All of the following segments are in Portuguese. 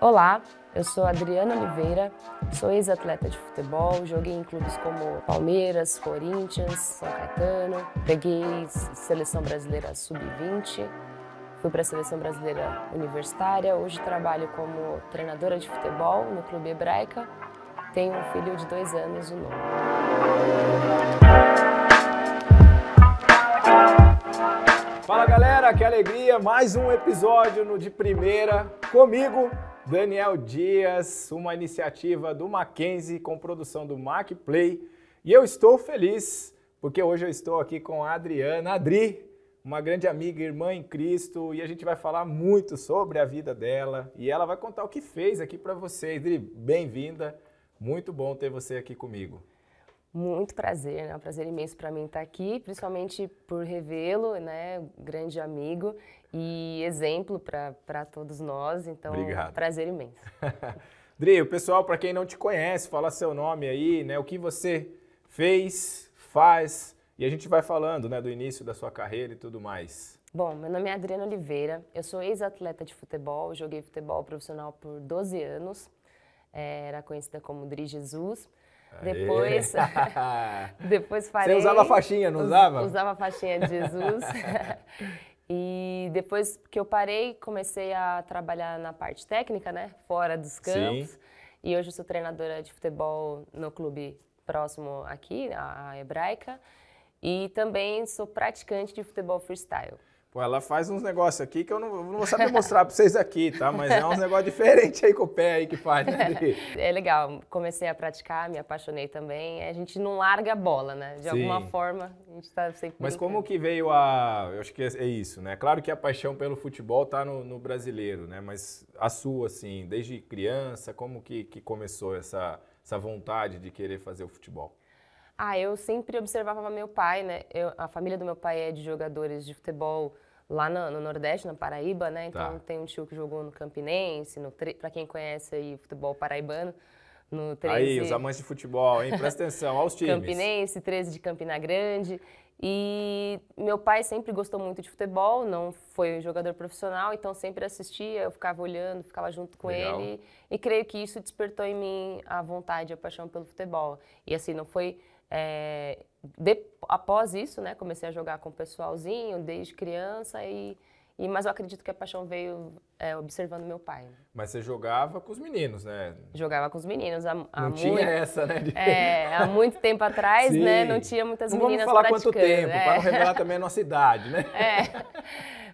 Olá, eu sou Adriana Oliveira, sou ex-atleta de futebol, joguei em clubes como Palmeiras, Corinthians, São Caetano, peguei seleção brasileira sub-20, fui para a seleção brasileira universitária, hoje trabalho como treinadora de futebol no Clube Hebraica, tenho um filho de dois anos o novo. Fala galera, que alegria! Mais um episódio no de primeira comigo, Daniel Dias, uma iniciativa do Mackenzie com produção do Mac Play. E eu estou feliz porque hoje eu estou aqui com a Adriana Adri, uma grande amiga, irmã em Cristo, e a gente vai falar muito sobre a vida dela e ela vai contar o que fez aqui para vocês. Adri, bem-vinda. Muito bom ter você aqui comigo. Muito prazer, né? É um prazer imenso para mim estar tá aqui, principalmente por revê-lo, né? Grande amigo e exemplo para todos nós. Então, Obrigado. prazer imenso. Dri, o pessoal, para quem não te conhece, fala seu nome aí, né? O que você fez, faz, e a gente vai falando, né, do início da sua carreira e tudo mais. Bom, meu nome é Adriana Oliveira, eu sou ex-atleta de futebol, joguei futebol profissional por 12 anos, eh, era conhecida como Dri Jesus. Depois, depois farei. Você usava faixinha, não usava? Usava faixinha de Jesus. e depois que eu parei, comecei a trabalhar na parte técnica, né? Fora dos campos. Sim. E hoje eu sou treinadora de futebol no clube próximo aqui, a Hebraica. E também sou praticante de futebol freestyle. Pô, ela faz uns negócios aqui que eu não, não vou saber mostrar para vocês aqui, tá? Mas é uns negócios diferentes aí com o pé aí que faz, né? É. é legal, comecei a praticar, me apaixonei também. A gente não larga a bola, né? De Sim. alguma forma, a gente está sempre. Mas como que veio a. Eu acho que é, é isso, né? Claro que a paixão pelo futebol tá no, no brasileiro, né? Mas a sua, assim, desde criança, como que, que começou essa, essa vontade de querer fazer o futebol? Ah, eu sempre observava meu pai, né? Eu, a família do meu pai é de jogadores de futebol lá no, no Nordeste, na Paraíba, né? Tá. Então tá. tem um tio que jogou no Campinense, no para quem conhece aí futebol paraibano, no 13. Aí, os amantes de futebol, hein? Presta atenção aos times. Campinense, 13 de Campina Grande. E meu pai sempre gostou muito de futebol, não foi um jogador profissional, então sempre assistia, eu ficava olhando, ficava junto com Legal. ele. E creio que isso despertou em mim a vontade, a paixão pelo futebol. E assim, não foi é, de, após isso, né, comecei a jogar com o pessoalzinho desde criança e, e mas eu acredito que a paixão veio é, observando meu pai. Mas você jogava com os meninos, né? Jogava com os meninos. Há, há não muito, tinha essa, né? De... É, há muito tempo atrás, né? Não tinha muitas não meninas praticando. vamos falar quanto tempo, é. para não revelar também a nossa idade, né? É,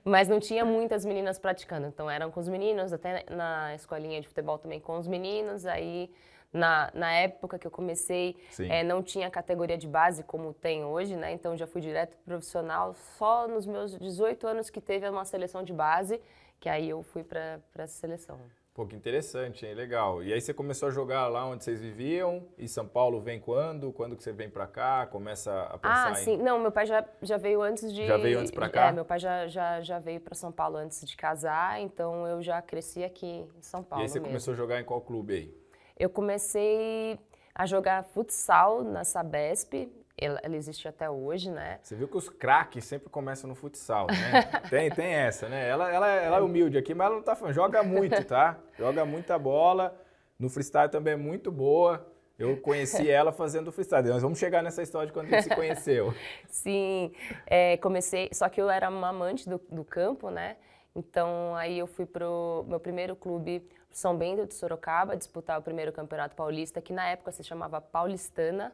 mas não tinha muitas meninas praticando. Então eram com os meninos, até na escolinha de futebol também com os meninos, aí... Na, na época que eu comecei, é, não tinha categoria de base como tem hoje, né? Então já fui direto profissional só nos meus 18 anos que teve uma seleção de base, que aí eu fui para essa seleção. Pô, que interessante, hein? Legal. E aí você começou a jogar lá onde vocês viviam? E São Paulo vem quando? Quando que você vem para cá? Começa a pensar Ah, sim. Em... Não, meu pai já, já veio antes de... Já veio antes para cá? É, meu pai já, já, já veio para São Paulo antes de casar, então eu já cresci aqui em São Paulo E aí você mesmo. começou a jogar em qual clube aí? Eu comecei a jogar futsal na Sabesp, ela, ela, existe até hoje, né? Você viu que os craques sempre começam no futsal, né? tem, tem essa, né? Ela, ela, ela é humilde aqui, mas ela não tá falando. Joga muito, tá? Joga muita bola. No freestyle também é muito boa. Eu conheci ela fazendo freestyle. Nós vamos chegar nessa história de quando a gente se conheceu. Sim, é, comecei. Só que eu era uma amante do, do campo, né? Então aí eu fui pro meu primeiro clube são Bento de Sorocaba disputar o primeiro campeonato paulista, que na época se chamava Paulistana.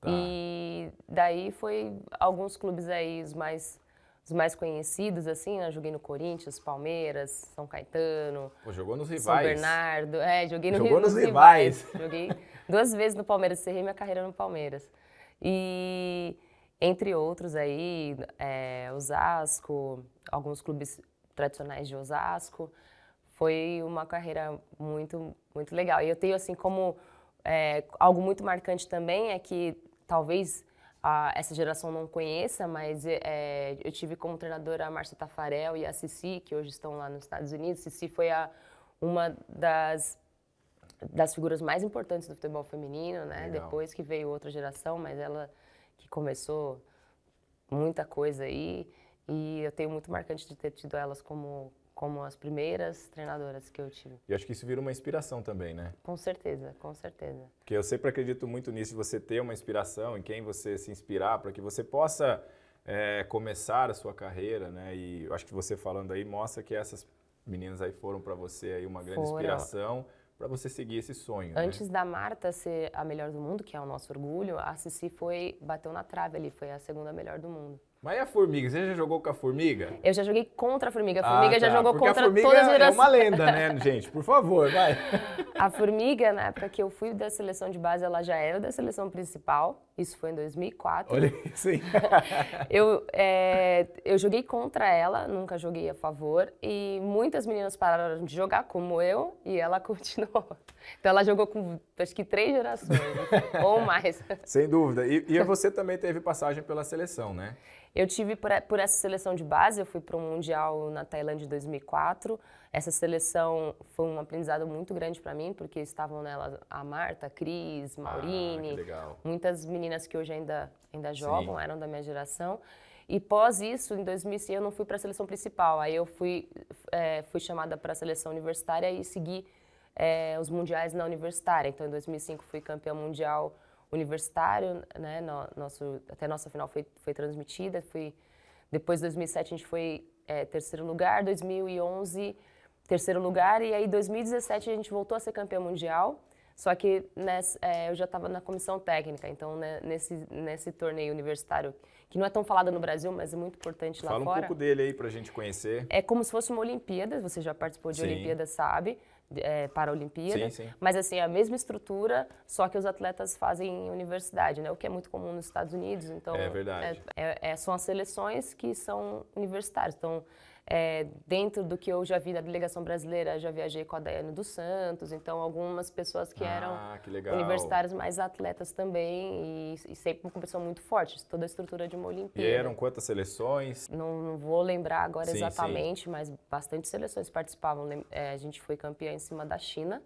Tá. E daí foi alguns clubes aí, os mais, os mais conhecidos, assim, né? Joguei no Corinthians, Palmeiras, São Caetano. Pô, jogou nos rivais. São Bernardo. É, joguei no Jogou nos, nos rivais. rivais. Joguei duas vezes no Palmeiras, encerrei minha carreira no Palmeiras. E entre outros aí, é, Osasco, alguns clubes tradicionais de Osasco foi uma carreira muito, muito legal. E eu tenho, assim, como é, algo muito marcante também é que talvez a, essa geração não conheça, mas é, eu tive como treinadora a Márcia Tafarel e a Cici, que hoje estão lá nos Estados Unidos. Cici foi a, uma das das figuras mais importantes do futebol feminino, né? Legal. Depois que veio outra geração, mas ela que começou muita coisa aí e eu tenho muito marcante de ter tido elas como como as primeiras treinadoras que eu tive. E acho que isso vira uma inspiração também, né? Com certeza, com certeza. Porque eu sempre acredito muito nisso, você ter uma inspiração, em quem você se inspirar, para que você possa é, começar a sua carreira, né? E eu acho que você falando aí mostra que essas meninas aí foram para você aí uma grande foram. inspiração para você seguir esse sonho. Né? Antes né? da Marta ser a melhor do mundo, que é o nosso orgulho, a Cici foi bateu na trave ali, foi a segunda melhor do mundo. Mas e a formiga? Você já jogou com a formiga? Eu já joguei contra a formiga. A ah, formiga ah, tá. já jogou Porque contra a formiga todas as gerações. É uma lenda, né, gente? Por favor, vai. A formiga, na época que eu fui da seleção de base, ela já era da seleção principal. Isso foi em 2004. Olha isso aí. eu, é, eu joguei contra ela, nunca joguei a favor. E muitas meninas pararam de jogar, como eu, e ela continuou. Então ela jogou com acho que três gerações, assim, ou mais. Sem dúvida. E, e, você também teve passagem pela seleção, né? Eu tive por, por essa seleção de base, eu fui para o um Mundial na Tailândia em 2004. Essa seleção foi um aprendizado muito grande para mim, porque estavam nela a Marta, a Cris, Maurine, ah, muitas meninas que hoje ainda, ainda jogam, Sim. eram da minha geração. E pós isso, em 2005, eu não fui para a seleção principal. Aí eu fui, é, fui chamada para a seleção universitária e segui é, os mundiais na universitária. Então, em 2005 fui campeã mundial universitário, né? No, nosso, até nossa final foi, foi transmitida. Fui, depois, de 2007, a gente foi é, terceiro lugar. 2011, terceiro lugar. E aí, 2017, a gente voltou a ser campeã mundial. Só que nessa, né, é, eu já estava na comissão técnica, então né, nesse, nesse torneio universitário, que não é tão falado no Brasil, mas é muito importante lá Fala fora. Fala um pouco dele aí para a gente conhecer. É como se fosse uma Olimpíada, você já participou de Sim. Olimpíada, sabe? é, Paralimpíada. Sim, sim. Mas assim, a mesma estrutura, só que os atletas fazem em universidade, né? O que é muito comum nos Estados Unidos. Então, é verdade. É, é, são as seleções que são universitárias. Então, é, dentro do que eu já vi na delegação brasileira, já viajei com a Daiane dos Santos, então algumas pessoas que ah, eram que universitários, mas atletas também, e, e sempre uma competição muito forte, toda a estrutura de uma Olimpíada. E eram quantas seleções? Não, não vou lembrar agora sim, exatamente, sim. mas bastante seleções participavam. É, a gente foi campeã em cima da China,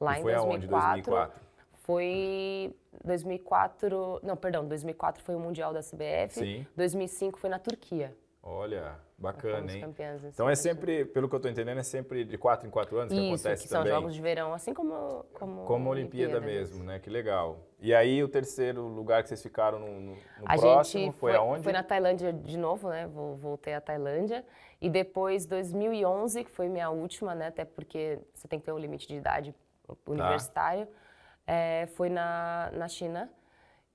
lá e em foi 2004. Aonde, 2004? foi 2004, não, perdão, 2004 foi o Mundial da CBF, Sim. 2005 foi na Turquia. Olha, bacana, hein? Campeãs, então é sempre, assim. pelo que eu estou entendendo, é sempre de 4 em 4 anos Isso, que acontece que são também. jogos de verão, assim como como, como a Olimpíada, Olimpíada né? mesmo, né? Que legal. E aí o terceiro lugar que vocês ficaram no, no, a próximo gente foi, foi aonde? Foi na Tailândia de novo, né? Voltei à Tailândia e depois 2011, que foi minha última, né? Até porque você tem que ter um limite de idade tá. universitário. Ah. É, foi na, na China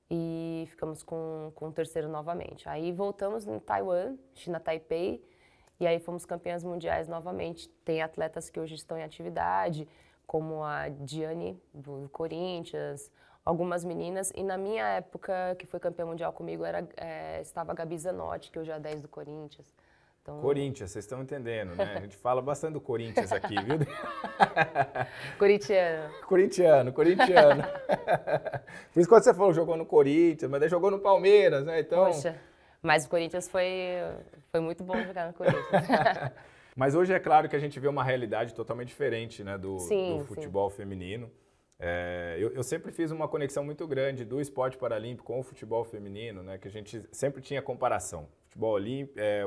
e ficamos com, com o terceiro novamente. Aí voltamos em Taiwan, China Taipei, e aí fomos campeãs mundiais novamente. Tem atletas que hoje estão em atividade, como a Diane do Corinthians, algumas meninas. E na minha época, que foi campeã mundial comigo, era, é, estava a Gabi Zanotti, que hoje é a 10 do Corinthians. Então... Corinthians, vocês estão entendendo, né? A gente fala bastante do Corinthians aqui, viu? corintiano. Corintiano, corintiano. Por isso quando você falou jogou no Corinthians, mas daí jogou no Palmeiras, né? Então... Poxa, mas o Corinthians foi, foi muito bom jogar no Corinthians. mas hoje é claro que a gente vê uma realidade totalmente diferente, né? Do, sim, do futebol sim. feminino. É, eu, eu, sempre fiz uma conexão muito grande do esporte paralímpico com o futebol feminino, né? Que a gente sempre tinha comparação. Futebol olímpico... É,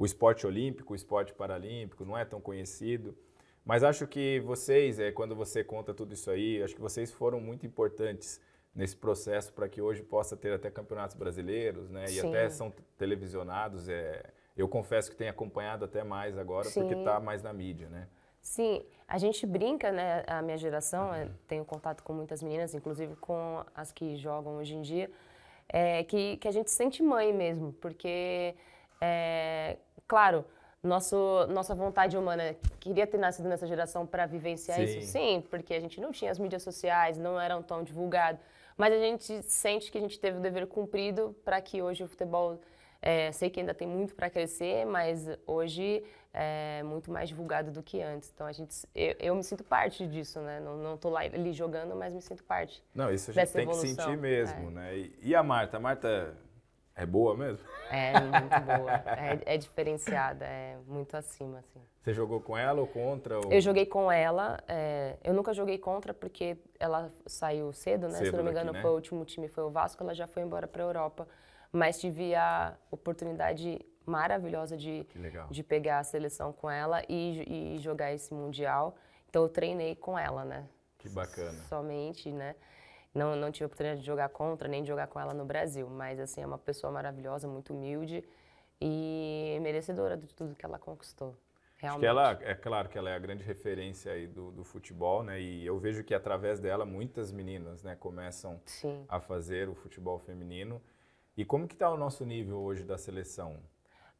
o esporte olímpico, o esporte paralímpico, não é tão conhecido. Mas acho que vocês, é, quando você conta tudo isso aí, acho que vocês foram muito importantes nesse processo para que hoje possa ter até campeonatos brasileiros, né? Sim. E até são televisionados. É, eu confesso que tenho acompanhado até mais agora, Sim. porque está mais na mídia, né? Sim, a gente brinca, né? A minha geração, uhum. tenho contato com muitas meninas, inclusive com as que jogam hoje em dia, é, que, que a gente sente mãe mesmo, porque é, claro, nosso, nossa vontade humana queria ter nascido nessa geração para vivenciar sim. isso, sim, porque a gente não tinha as mídias sociais, não eram tão divulgado. mas a gente sente que a gente teve o dever cumprido para que hoje o futebol, é, sei que ainda tem muito para crescer, mas hoje é muito mais divulgado do que antes. Então a gente, eu, eu me sinto parte disso, né? Não, não tô lá ali jogando, mas me sinto parte. Não, isso a gente tem evolução. que sentir mesmo, é. né? E, e a Marta, a Marta é boa mesmo? É, é, muito boa. É, é, diferenciada, é muito acima, assim. Você jogou com ela ou contra? Ou... Eu joguei com ela. É, eu nunca joguei contra porque ela saiu cedo, né? Cedo Se não me engano, daqui, né? foi o último time foi o Vasco, ela já foi embora para a Europa. Mas tive a oportunidade maravilhosa de, de pegar a seleção com ela e, e jogar esse Mundial. Então eu treinei com ela, né? Que bacana. Somente, né? Não, não tive a oportunidade de jogar contra, nem de jogar com ela no Brasil, mas assim, é uma pessoa maravilhosa, muito humilde e merecedora de tudo que ela conquistou. Realmente. Acho que ela, é claro que ela é a grande referência aí do, do futebol, né? E eu vejo que através dela muitas meninas, né, começam Sim. a fazer o futebol feminino. E como que está o nosso nível hoje da seleção?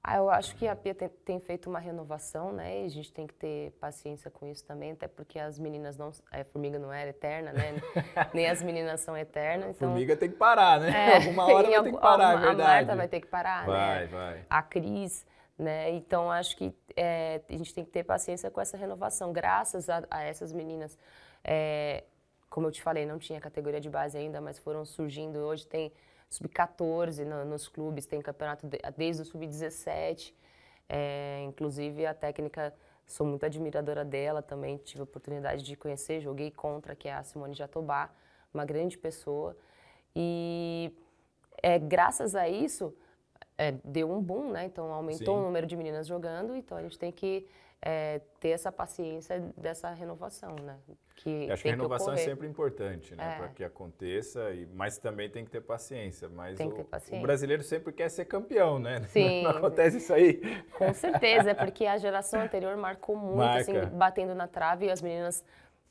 Ah, eu acho que a Pia tem, tem, feito uma renovação, né? E a gente tem que ter paciência com isso também, até porque as meninas não. A é, formiga não era eterna, né? Nem as meninas são eternas. A então... Formiga tem que parar, né? É, alguma hora vai algum, ter que parar, é verdade. A Marta vai ter que parar, né? vai, né? Vai. A Cris. Né? Então, acho que é, a gente tem que ter paciência com essa renovação. Graças a, a essas meninas, é, como eu te falei, não tinha categoria de base ainda, mas foram surgindo. Hoje tem sub-14 no, nos clubes, tem campeonato de, desde o sub-17. É, inclusive a técnica, sou muito admiradora dela também, tive a oportunidade de conhecer, joguei contra, que é a Simone Jatobá, uma grande pessoa. E é, graças a isso, é, deu um boom, né? Então aumentou Sim. o número de meninas jogando, então a gente tem que é, ter essa paciência dessa renovação, né? Que acho que a renovação que é sempre importante, né? É. Para que aconteça, e, mas também tem que ter paciência. Mas tem o, ter paciência. o brasileiro sempre quer ser campeão, né? Sim. Não, não acontece isso aí. Com certeza, porque a geração anterior marcou muito, assim, Marca. assim, batendo na trave, e as meninas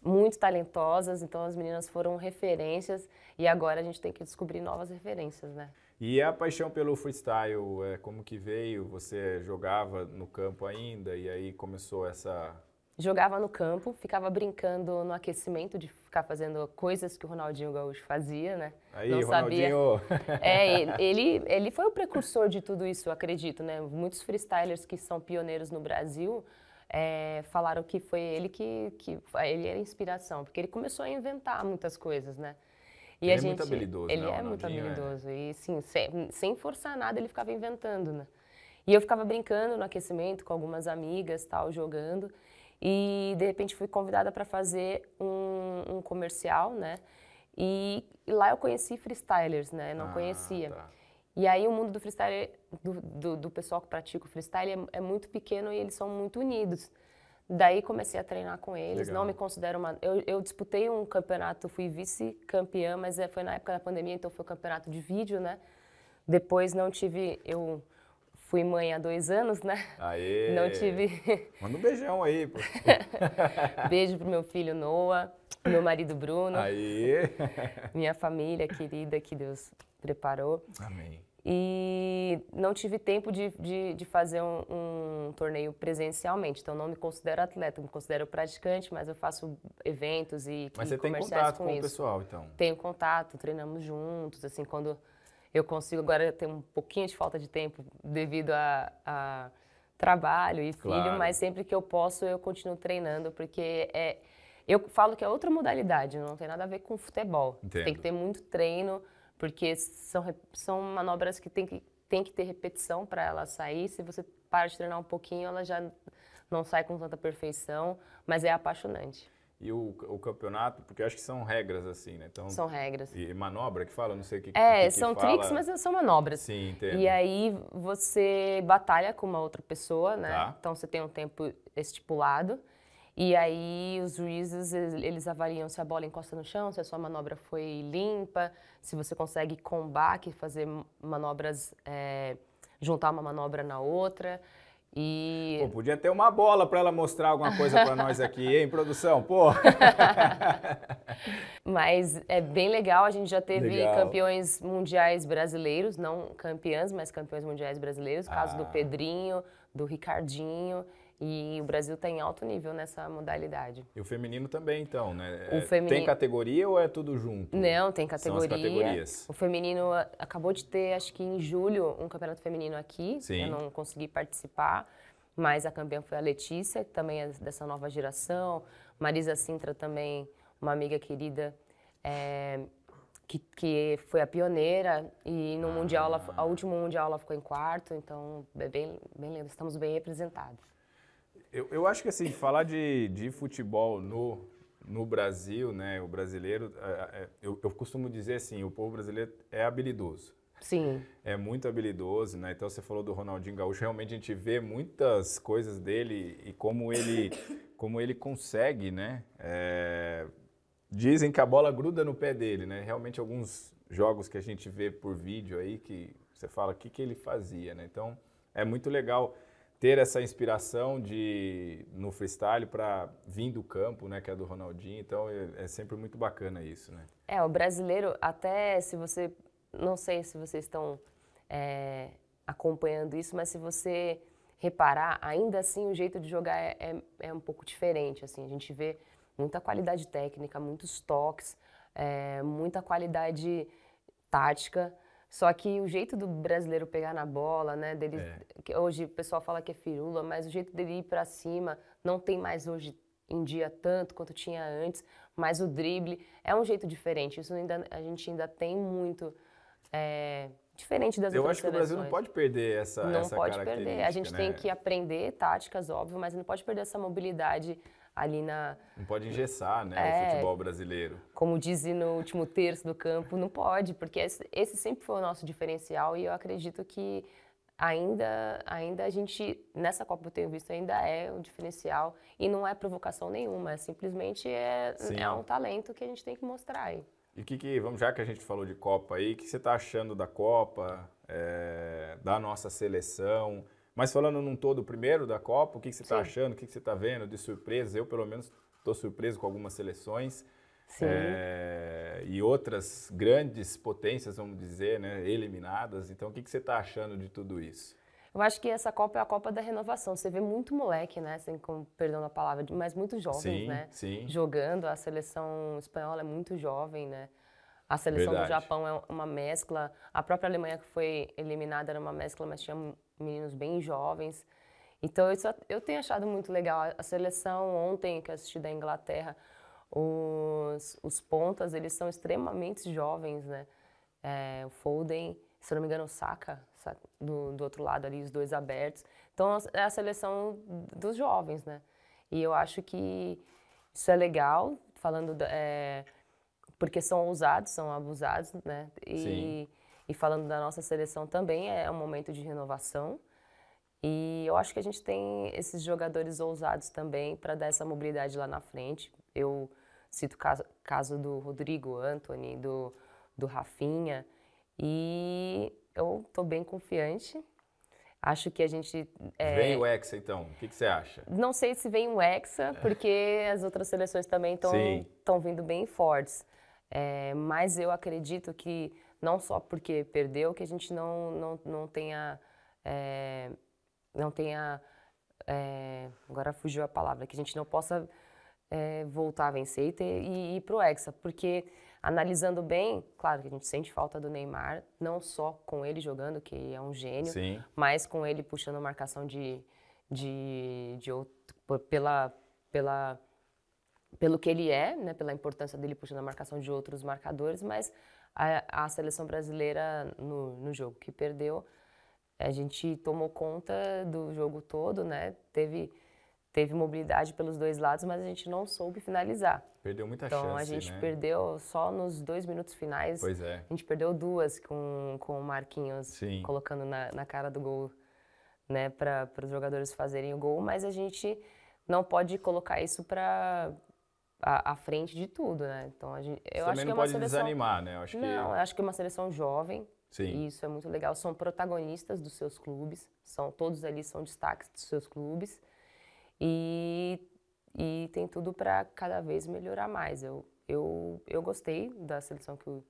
muito talentosas, então as meninas foram referências e agora a gente tem que descobrir novas referências, né? E é a paixão pelo freestyle, é, como que veio? Você jogava no campo ainda e aí começou essa... Jogava no campo, ficava brincando no aquecimento de ficar fazendo coisas que o Ronaldinho Gaúcho fazia, né? Aí, Não Ronaldinho! Sabia. É, ele, ele foi o precursor de tudo isso, eu acredito, né? Muitos freestylers que são pioneiros no Brasil é, falaram que foi ele que, que ele era é inspiração, porque ele começou a inventar muitas coisas, né? E ele a gente, é muito habilidoso. Ele né? é muito é. habilidoso. É. E sim, sem, sem forçar nada, ele ficava inventando, né? E eu ficava brincando no aquecimento com algumas amigas, tal, jogando. E de repente fui convidada para fazer um, um, comercial, né? E, e, lá eu conheci freestylers, né? Não ah, conhecia. Tá. E aí o mundo do freestyle, do, do, do pessoal que pratica o freestyle é, é, muito pequeno e eles são muito unidos. Daí comecei a treinar com eles, Legal. não me considero uma... Eu, eu disputei um campeonato, fui vice-campeã, mas é, foi na época da pandemia, então foi um campeonato de vídeo, né? Depois não tive... Eu fui mãe há dois anos, né? Aê! Não tive... Manda um beijão aí, pô. Beijo pro meu filho Noah, meu marido Bruno. Aê! Minha família querida que Deus preparou. Amém. E não tive tempo de, de, de fazer um, um, torneio presencialmente, então não me considero atleta, me considero praticante, mas eu faço eventos e Mas você tem contato com, com o pessoal, então? Tenho contato, treinamos juntos, assim, quando eu consigo agora tem um pouquinho de falta de tempo devido a, a trabalho e filho, claro. mas sempre que eu posso eu continuo treinando, porque é, eu falo que é outra modalidade, não tem nada a ver com futebol. Entendo. Tem que ter muito treino, porque são, são manobras que tem que, tem que ter repetição para ela sair. Se você para de treinar um pouquinho, ela já não sai com tanta perfeição, mas é apaixonante. E o, o campeonato, porque eu acho que são regras assim, né? Então, são regras. E manobra que fala, não sei o que. É, que, que são que tricks, mas é, são manobras. Sim, entendo. E aí você batalha com uma outra pessoa, né? Tá. Então você tem um tempo estipulado. E aí os juízes, eles avaliam se a bola encosta no chão, se a sua manobra foi limpa, se você consegue que fazer manobras, é, juntar uma manobra na outra. E... Pô, podia ter uma bola para ela mostrar alguma coisa para nós aqui, hein, produção? Pô! mas é bem legal, a gente já teve legal. campeões mundiais brasileiros, não campeãs, mas campeões mundiais brasileiros, ah. caso do ah. Pedrinho, do Ricardinho. E o Brasil está em alto nível nessa modalidade. E o feminino também, então, né? O é, Tem categoria ou é tudo junto? Não, tem categoria. São as categorias. O feminino acabou de ter, acho que em julho, um campeonato feminino aqui. Sim. Eu não consegui participar, mas a campeã foi a Letícia, que também é dessa nova geração. Marisa Sintra também, uma amiga querida, é, que, que foi a pioneira. E no ah. Mundial, ela, a último Mundial, ela ficou em quarto. Então, é bem, bem, estamos bem representados. Eu, eu acho que assim, falar de, de futebol no, no Brasil, né, o brasileiro, é, é, é, eu, eu costumo dizer assim, o povo brasileiro é habilidoso. Sim. É muito habilidoso, né? Então você falou do Ronaldinho Gaúcho, realmente a gente vê muitas coisas dele e como ele, como ele consegue, né? É... Dizem que a bola gruda no pé dele, né? Realmente alguns jogos que a gente vê por vídeo aí que você fala o que, que ele fazia, né? Então é muito legal ter essa inspiração de no freestyle para vir do campo, né, que é do Ronaldinho. Então é, é, sempre muito bacana isso, né? É, o brasileiro até se você não sei se vocês estão é, acompanhando isso, mas se você reparar, ainda assim o jeito de jogar é, é, é um pouco diferente. Assim, a gente vê muita qualidade técnica, muitos toques, é, muita qualidade tática só que o jeito do brasileiro pegar na bola, né? Dele, é. Hoje o pessoal fala que é firula, mas o jeito dele ir para cima não tem mais hoje em dia tanto quanto tinha antes. Mas o drible é um jeito diferente. Isso ainda, a gente ainda tem muito. É, diferente das Eu outras acho que seleções. o Brasil não pode perder essa Não essa pode perder. A gente né? tem que aprender táticas, óbvio, mas não pode perder essa mobilidade ali na. Não pode engessar, né? É, o futebol brasileiro. Como dizem no último terço do campo, não pode, porque esse, esse, sempre foi o nosso diferencial e eu acredito que ainda, ainda a gente, nessa Copa eu tenho visto, ainda é o diferencial e não é provocação nenhuma, é simplesmente é, Sim. é um talento que a gente tem que mostrar aí. E que, que, vamos já que a gente falou de Copa aí, o que você está achando da Copa, é, da nossa seleção? Mas falando num todo primeiro da Copa, o que, que você está achando, o que, que você está vendo de surpresa? Eu, pelo menos, estou surpreso com algumas seleções. É, e outras grandes potências, vamos dizer, né, eliminadas. Então, o que, que você está achando de tudo isso? Eu acho que essa Copa é a Copa da renovação. Você vê muito moleque, né? Sem, assim, com, perdão a palavra, mas muito jovens, sim, né? Sim. Jogando. A seleção espanhola é muito jovem, né? A seleção Verdade. do Japão é uma mescla. A própria Alemanha que foi eliminada era uma mescla, mas tinha meninos bem jovens. Então isso eu tenho achado muito legal. A seleção ontem que eu assisti da Inglaterra, os, os pontas eles são extremamente jovens, né? É, o Foden, se não me engano, o Saka, do, do outro lado ali, os dois abertos. Então é a seleção dos jovens, né? E eu acho que isso é legal, falando. É, porque são ousados, são abusados, né? E, e falando da nossa seleção também é um momento de renovação. E eu acho que a gente tem esses jogadores ousados também para dar essa mobilidade lá na frente. Eu cito o caso, caso do Rodrigo Anthony, do, do Rafinha. E eu estou bem confiante. Acho que a gente. É... Vem o Hexa, então. O que, que, você acha? Não sei se vem o Hexa, é. porque as outras seleções também estão vindo bem fortes. É, mas eu acredito que não só porque perdeu que a gente não não, não tenha é, não tenha é, agora fugiu a palavra que a gente não possa é, voltar a vencer e, ter, e ir Hexa, porque analisando bem, claro que a gente sente falta do Neymar, não só com ele jogando, que é um gênio, Sim. mas com ele puxando marcação de, de, de outro, pela, pela pelo que ele é, né, pela importância dele puxando a marcação de outros marcadores, mas a, a seleção brasileira no, no, jogo que perdeu, a gente tomou conta do jogo todo, né? Teve teve mobilidade pelos dois lados, mas a gente não soube finalizar. Perdeu muita então, chance, Então a gente né? perdeu só nos dois minutos finais. Pois é. A gente perdeu duas com, com o Marquinhos Sim. colocando na, na cara do gol, né, para os jogadores fazerem o gol, mas a gente não pode colocar isso para à, à frente de tudo, né? Então a gente, eu acho que é uma seleção. desanimar, né? Eu acho não, que... eu acho que é uma seleção jovem. Sim. E isso é muito legal. São protagonistas dos seus clubes. São todos ali são destaques dos seus clubes. E, e tem tudo para cada vez melhorar mais. Eu, eu, eu gostei da seleção que eu,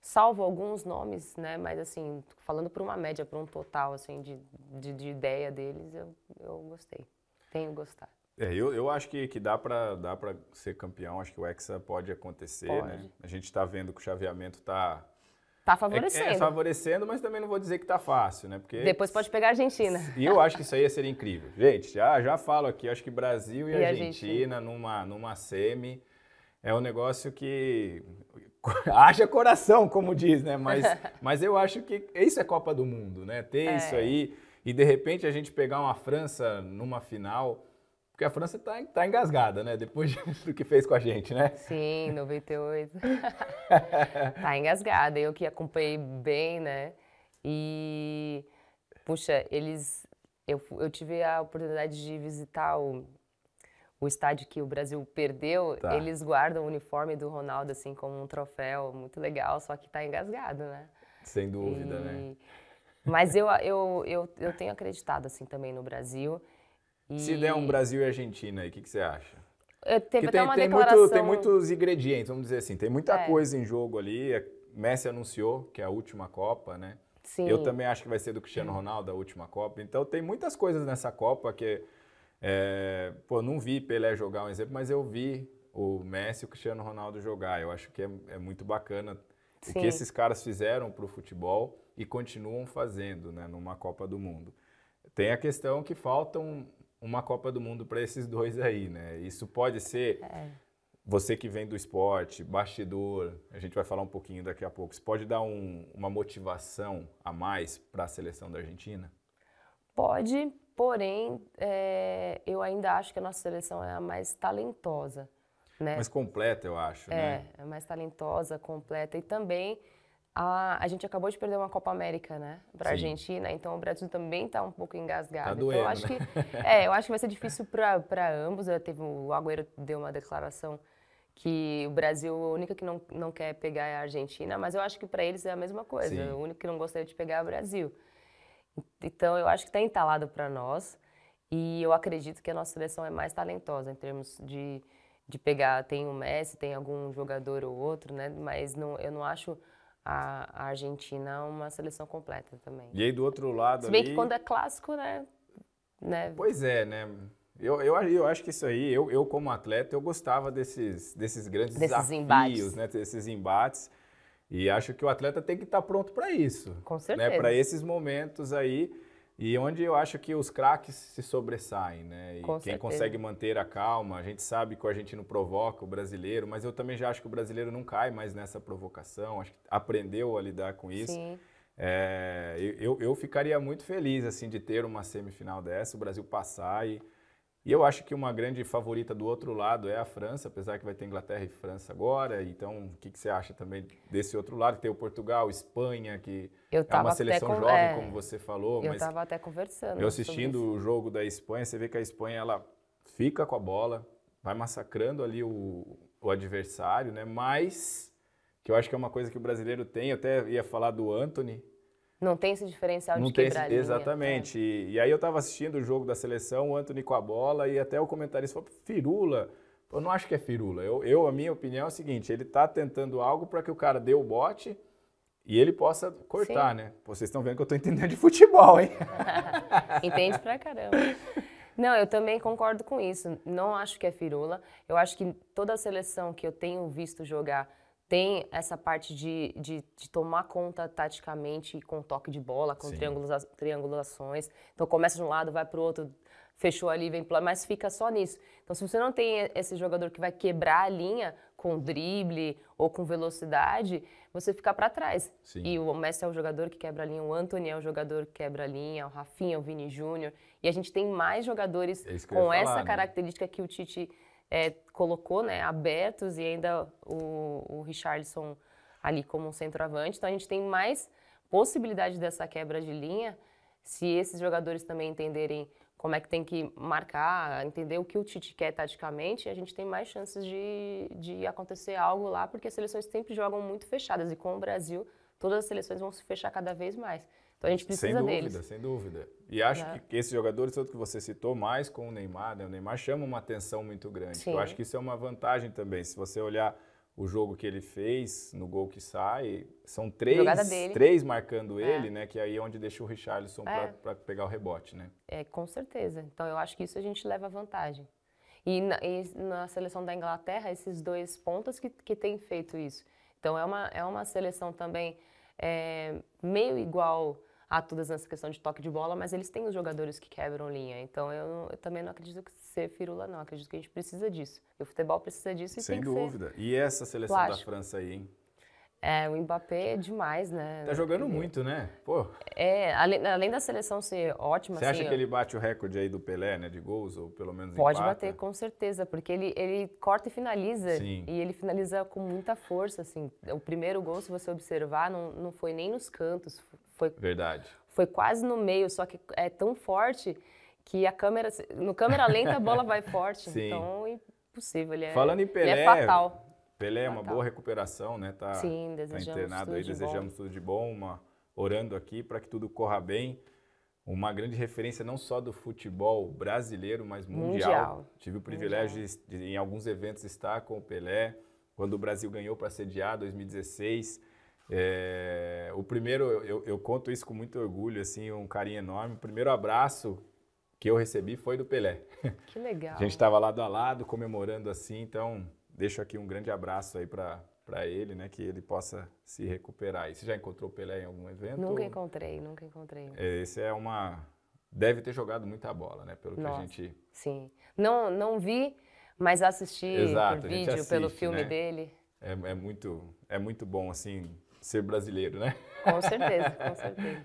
salvo alguns nomes, né? Mas assim, falando por uma média, por um total assim de, de, de ideia deles, eu, eu gostei. Tenho gostado. É, eu, eu acho que, que dá para dá ser campeão, acho que o Hexa pode acontecer, né? pode. né? A gente está vendo que o chaveamento está está favorecendo. É, é, favorecendo, mas também não vou dizer que está fácil, né? Porque Depois pode pegar a Argentina. E eu acho que isso aí ia ser incrível. Gente, já, já falo aqui, acho que Brasil e, e Argentina, numa, numa semi é um negócio que haja coração, como diz, né? Mas, mas eu acho que isso é Copa do Mundo, né? Ter é. isso aí e de repente a gente pegar uma França numa final porque a França está tá engasgada, né? Depois do que fez com a gente, né? Sim, 98. tá engasgada. Eu que acompanhei bem, né? E, puxa, eles. Eu, eu tive a oportunidade de visitar o, o estádio que o Brasil perdeu. Tá. Eles guardam o uniforme do Ronaldo, assim, como um troféu. Muito legal, só que tá engasgado, né? Sem dúvida, e... né? Mas eu, eu, eu, eu tenho acreditado, assim, também no Brasil. E... Se der um Brasil e Argentina aí, o que, que você acha? É, teve que tem, tem, muito, tem muitos ingredientes, vamos dizer assim, tem muita é. coisa em jogo ali. É, Messi anunciou que é a última Copa, né? Sim. Eu também acho que vai ser do Cristiano Ronaldo a última Copa. Então tem muitas coisas nessa Copa que. É, pô, não vi Pelé jogar um exemplo, mas eu vi o Messi e o Cristiano Ronaldo jogar. Eu acho que é, é muito bacana Sim. o que esses caras fizeram para o futebol e continuam fazendo né, numa Copa do Mundo. Tem a questão que faltam uma Copa do Mundo para esses dois aí, né? Isso pode ser é. você que vem do esporte, bastidor, a gente vai falar um pouquinho daqui a pouco. Isso pode dar um, uma motivação a mais para a seleção da Argentina? Pode, porém, é, eu ainda acho que a nossa seleção é a mais talentosa. Né? Mais completa, eu acho. É, né? é mais talentosa, completa e também a, a gente acabou de perder uma Copa América, né, para a Argentina, então o Brasil também está um pouco engasgado. Tá doendo, então, eu acho né? que é, eu acho que vai ser difícil para ambos. Eu teve o Agüero deu uma declaração que o Brasil, o único que não, não quer pegar é a Argentina, mas eu acho que para eles é a mesma coisa. Sim. O único que não gostaria de pegar é o Brasil. Então eu acho que está entalado para nós e eu acredito que a nossa seleção é mais talentosa em termos de de pegar tem o Messi, tem algum jogador ou outro, né? Mas não, eu não acho a, a Argentina é uma seleção completa também. E aí do outro lado Se bem ali... que quando é clássico, né? né? Pois é, né? Eu, eu, eu acho que isso aí, eu, eu como atleta, eu gostava desses, desses grandes desses desafios, embates. né? Desses embates. E acho que o atleta tem que estar tá pronto para isso. Com né? certeza. Né? Para esses momentos aí. E onde eu acho que os craques se sobressaem, né? E Com quem certeza. consegue manter a calma, a gente sabe que o argentino provoca o brasileiro, mas eu também já acho que o brasileiro não cai mais nessa provocação, acho que aprendeu a lidar com isso. Sim. É, eu, eu ficaria muito feliz assim de ter uma semifinal dessa, o Brasil passar e e eu acho que uma grande favorita do outro lado é a França, apesar que vai ter Inglaterra e França agora. Então, o que, que você acha também desse outro lado? tem o Portugal, Espanha, que eu é uma seleção com... jovem, é... como você falou. Eu estava até conversando. Eu assistindo o jogo da Espanha, você vê que a Espanha ela fica com a bola, vai massacrando ali o, o adversário, né? Mas, que eu acho que é uma coisa que o brasileiro tem, eu até ia falar do Anthony, não tem esse diferencial não de tem esse, Exatamente. Linha, é. e, e, aí eu estava assistindo o jogo da seleção, o Anthony com a bola, e até o comentarista falou, firula. Eu não acho que é firula. Eu, eu a minha opinião é o seguinte, ele está tentando algo para que o cara dê o bote e ele possa cortar, Sim. né? Vocês estão vendo que eu estou entendendo de futebol, hein? Entende pra caramba. Não, eu também concordo com isso. Não acho que é firula. Eu acho que toda a seleção que eu tenho visto jogar tem essa parte de, de, de, tomar conta taticamente com toque de bola, com triangula triangulações. Então começa de um lado, vai para o outro, fechou ali, vem para mas fica só nisso. Então se você não tem esse jogador que vai quebrar a linha com drible ou com velocidade, você fica para trás. Sim. E o Messi é o jogador que quebra a linha, o Anthony é o jogador que quebra a linha, o Rafinha, o Vini Júnior. E a gente tem mais jogadores é com falar, essa né? característica né? que o Tite é, colocou né, abertos e ainda o, o ali como um centroavante. Então a gente tem mais possibilidade dessa quebra de linha se esses jogadores também entenderem como é que tem que marcar, entender o que o Tite quer taticamente, a gente tem mais chances de, de acontecer algo lá, porque as seleções sempre jogam muito fechadas e com o Brasil todas as seleções vão se fechar cada vez mais. Então a gente precisa sem dúvida, deles. Sem dúvida. E acho é. que esses jogadores, tanto que você citou, mais com o Neymar, né? o Neymar chama uma atenção muito grande. Sim. Eu acho que isso é uma vantagem também. Se você olhar o jogo que ele fez, no gol que sai, são três, três marcando é. ele, né? Que aí é onde deixa o Richarlison é. para pegar o rebote, né? É, com certeza. Então eu acho que isso a gente leva vantagem. E na, e na seleção da Inglaterra, esses dois pontas que, que têm feito isso. Então é uma, é uma seleção também é, meio igual há todas nessa questão de toque de bola, mas eles têm os jogadores que quebram linha. Então eu, eu também não acredito que ser firula, não. acredito que a gente precisa disso. E o futebol precisa disso e Sem dúvida. E essa seleção plástico. da França aí, hein? É, o Mbappé é demais, né? Tá jogando muito, né? Pô. É, além, além da seleção ser ótima. Você assim, acha que ele bate o recorde aí do Pelé, né? De gols, ou pelo menos Pode empata? bater, com certeza, porque ele, ele corta e finaliza. Sim. E ele finaliza com muita força, assim. O primeiro gol, se você observar, não, não foi nem nos cantos, foi, Verdade. Foi quase no meio, só que é tão forte que a câmera, no câmera lenta a bola vai forte. Sim. Então, impossível. Ele é, Falando em Pelé, ele é fatal. Pelé, é uma boa recuperação, né? Tá, Sim, tá desejamos tá internado tudo aí, de desejamos bom. tudo de bom, uma, orando aqui para que tudo corra bem. Uma grande referência não só do futebol brasileiro, mas mundial. mundial. Tive o privilégio de, de, em alguns eventos, estar com o Pelé. Quando o Brasil ganhou para sediar 2016, é, o primeiro, eu, eu, conto isso com muito orgulho, assim, um carinho enorme. O primeiro abraço que eu recebi foi do Pelé. Que legal. A gente estava lado a lado, comemorando assim, então deixo aqui um grande abraço aí para para ele, né, que ele possa se recuperar. E você já encontrou o Pelé em algum evento? Nunca encontrei, nunca encontrei. É, esse é uma deve ter jogado muita bola, né, pelo Nossa, que a gente Sim. Não não vi, mas assisti Exato, por vídeo, assiste, pelo filme né? dele. É, é muito é muito bom assim ser brasileiro, né? Com certeza, com certeza.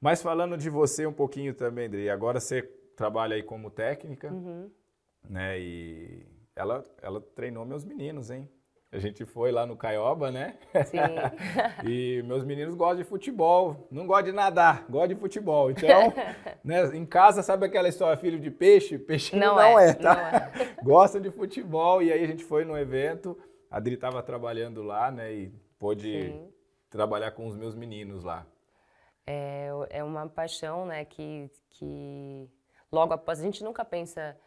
Mas falando de você um pouquinho também, Dri, agora você trabalha aí como técnica, uhum. né? E ela, ela treinou meus meninos, hein? A gente foi lá no Caioba, né? Sim. e meus meninos gostam de futebol, não gostam de nadar, gostam de futebol. Então, né, em casa, sabe aquela história filho de peixe? Peixe não, não é, é, tá? Não é. Gostam de futebol e aí a gente foi no evento, a Dri estava trabalhando lá, né, e pôde Sim. trabalhar com os meus meninos lá. É, é uma paixão, né, que, que logo após... A gente nunca pensa...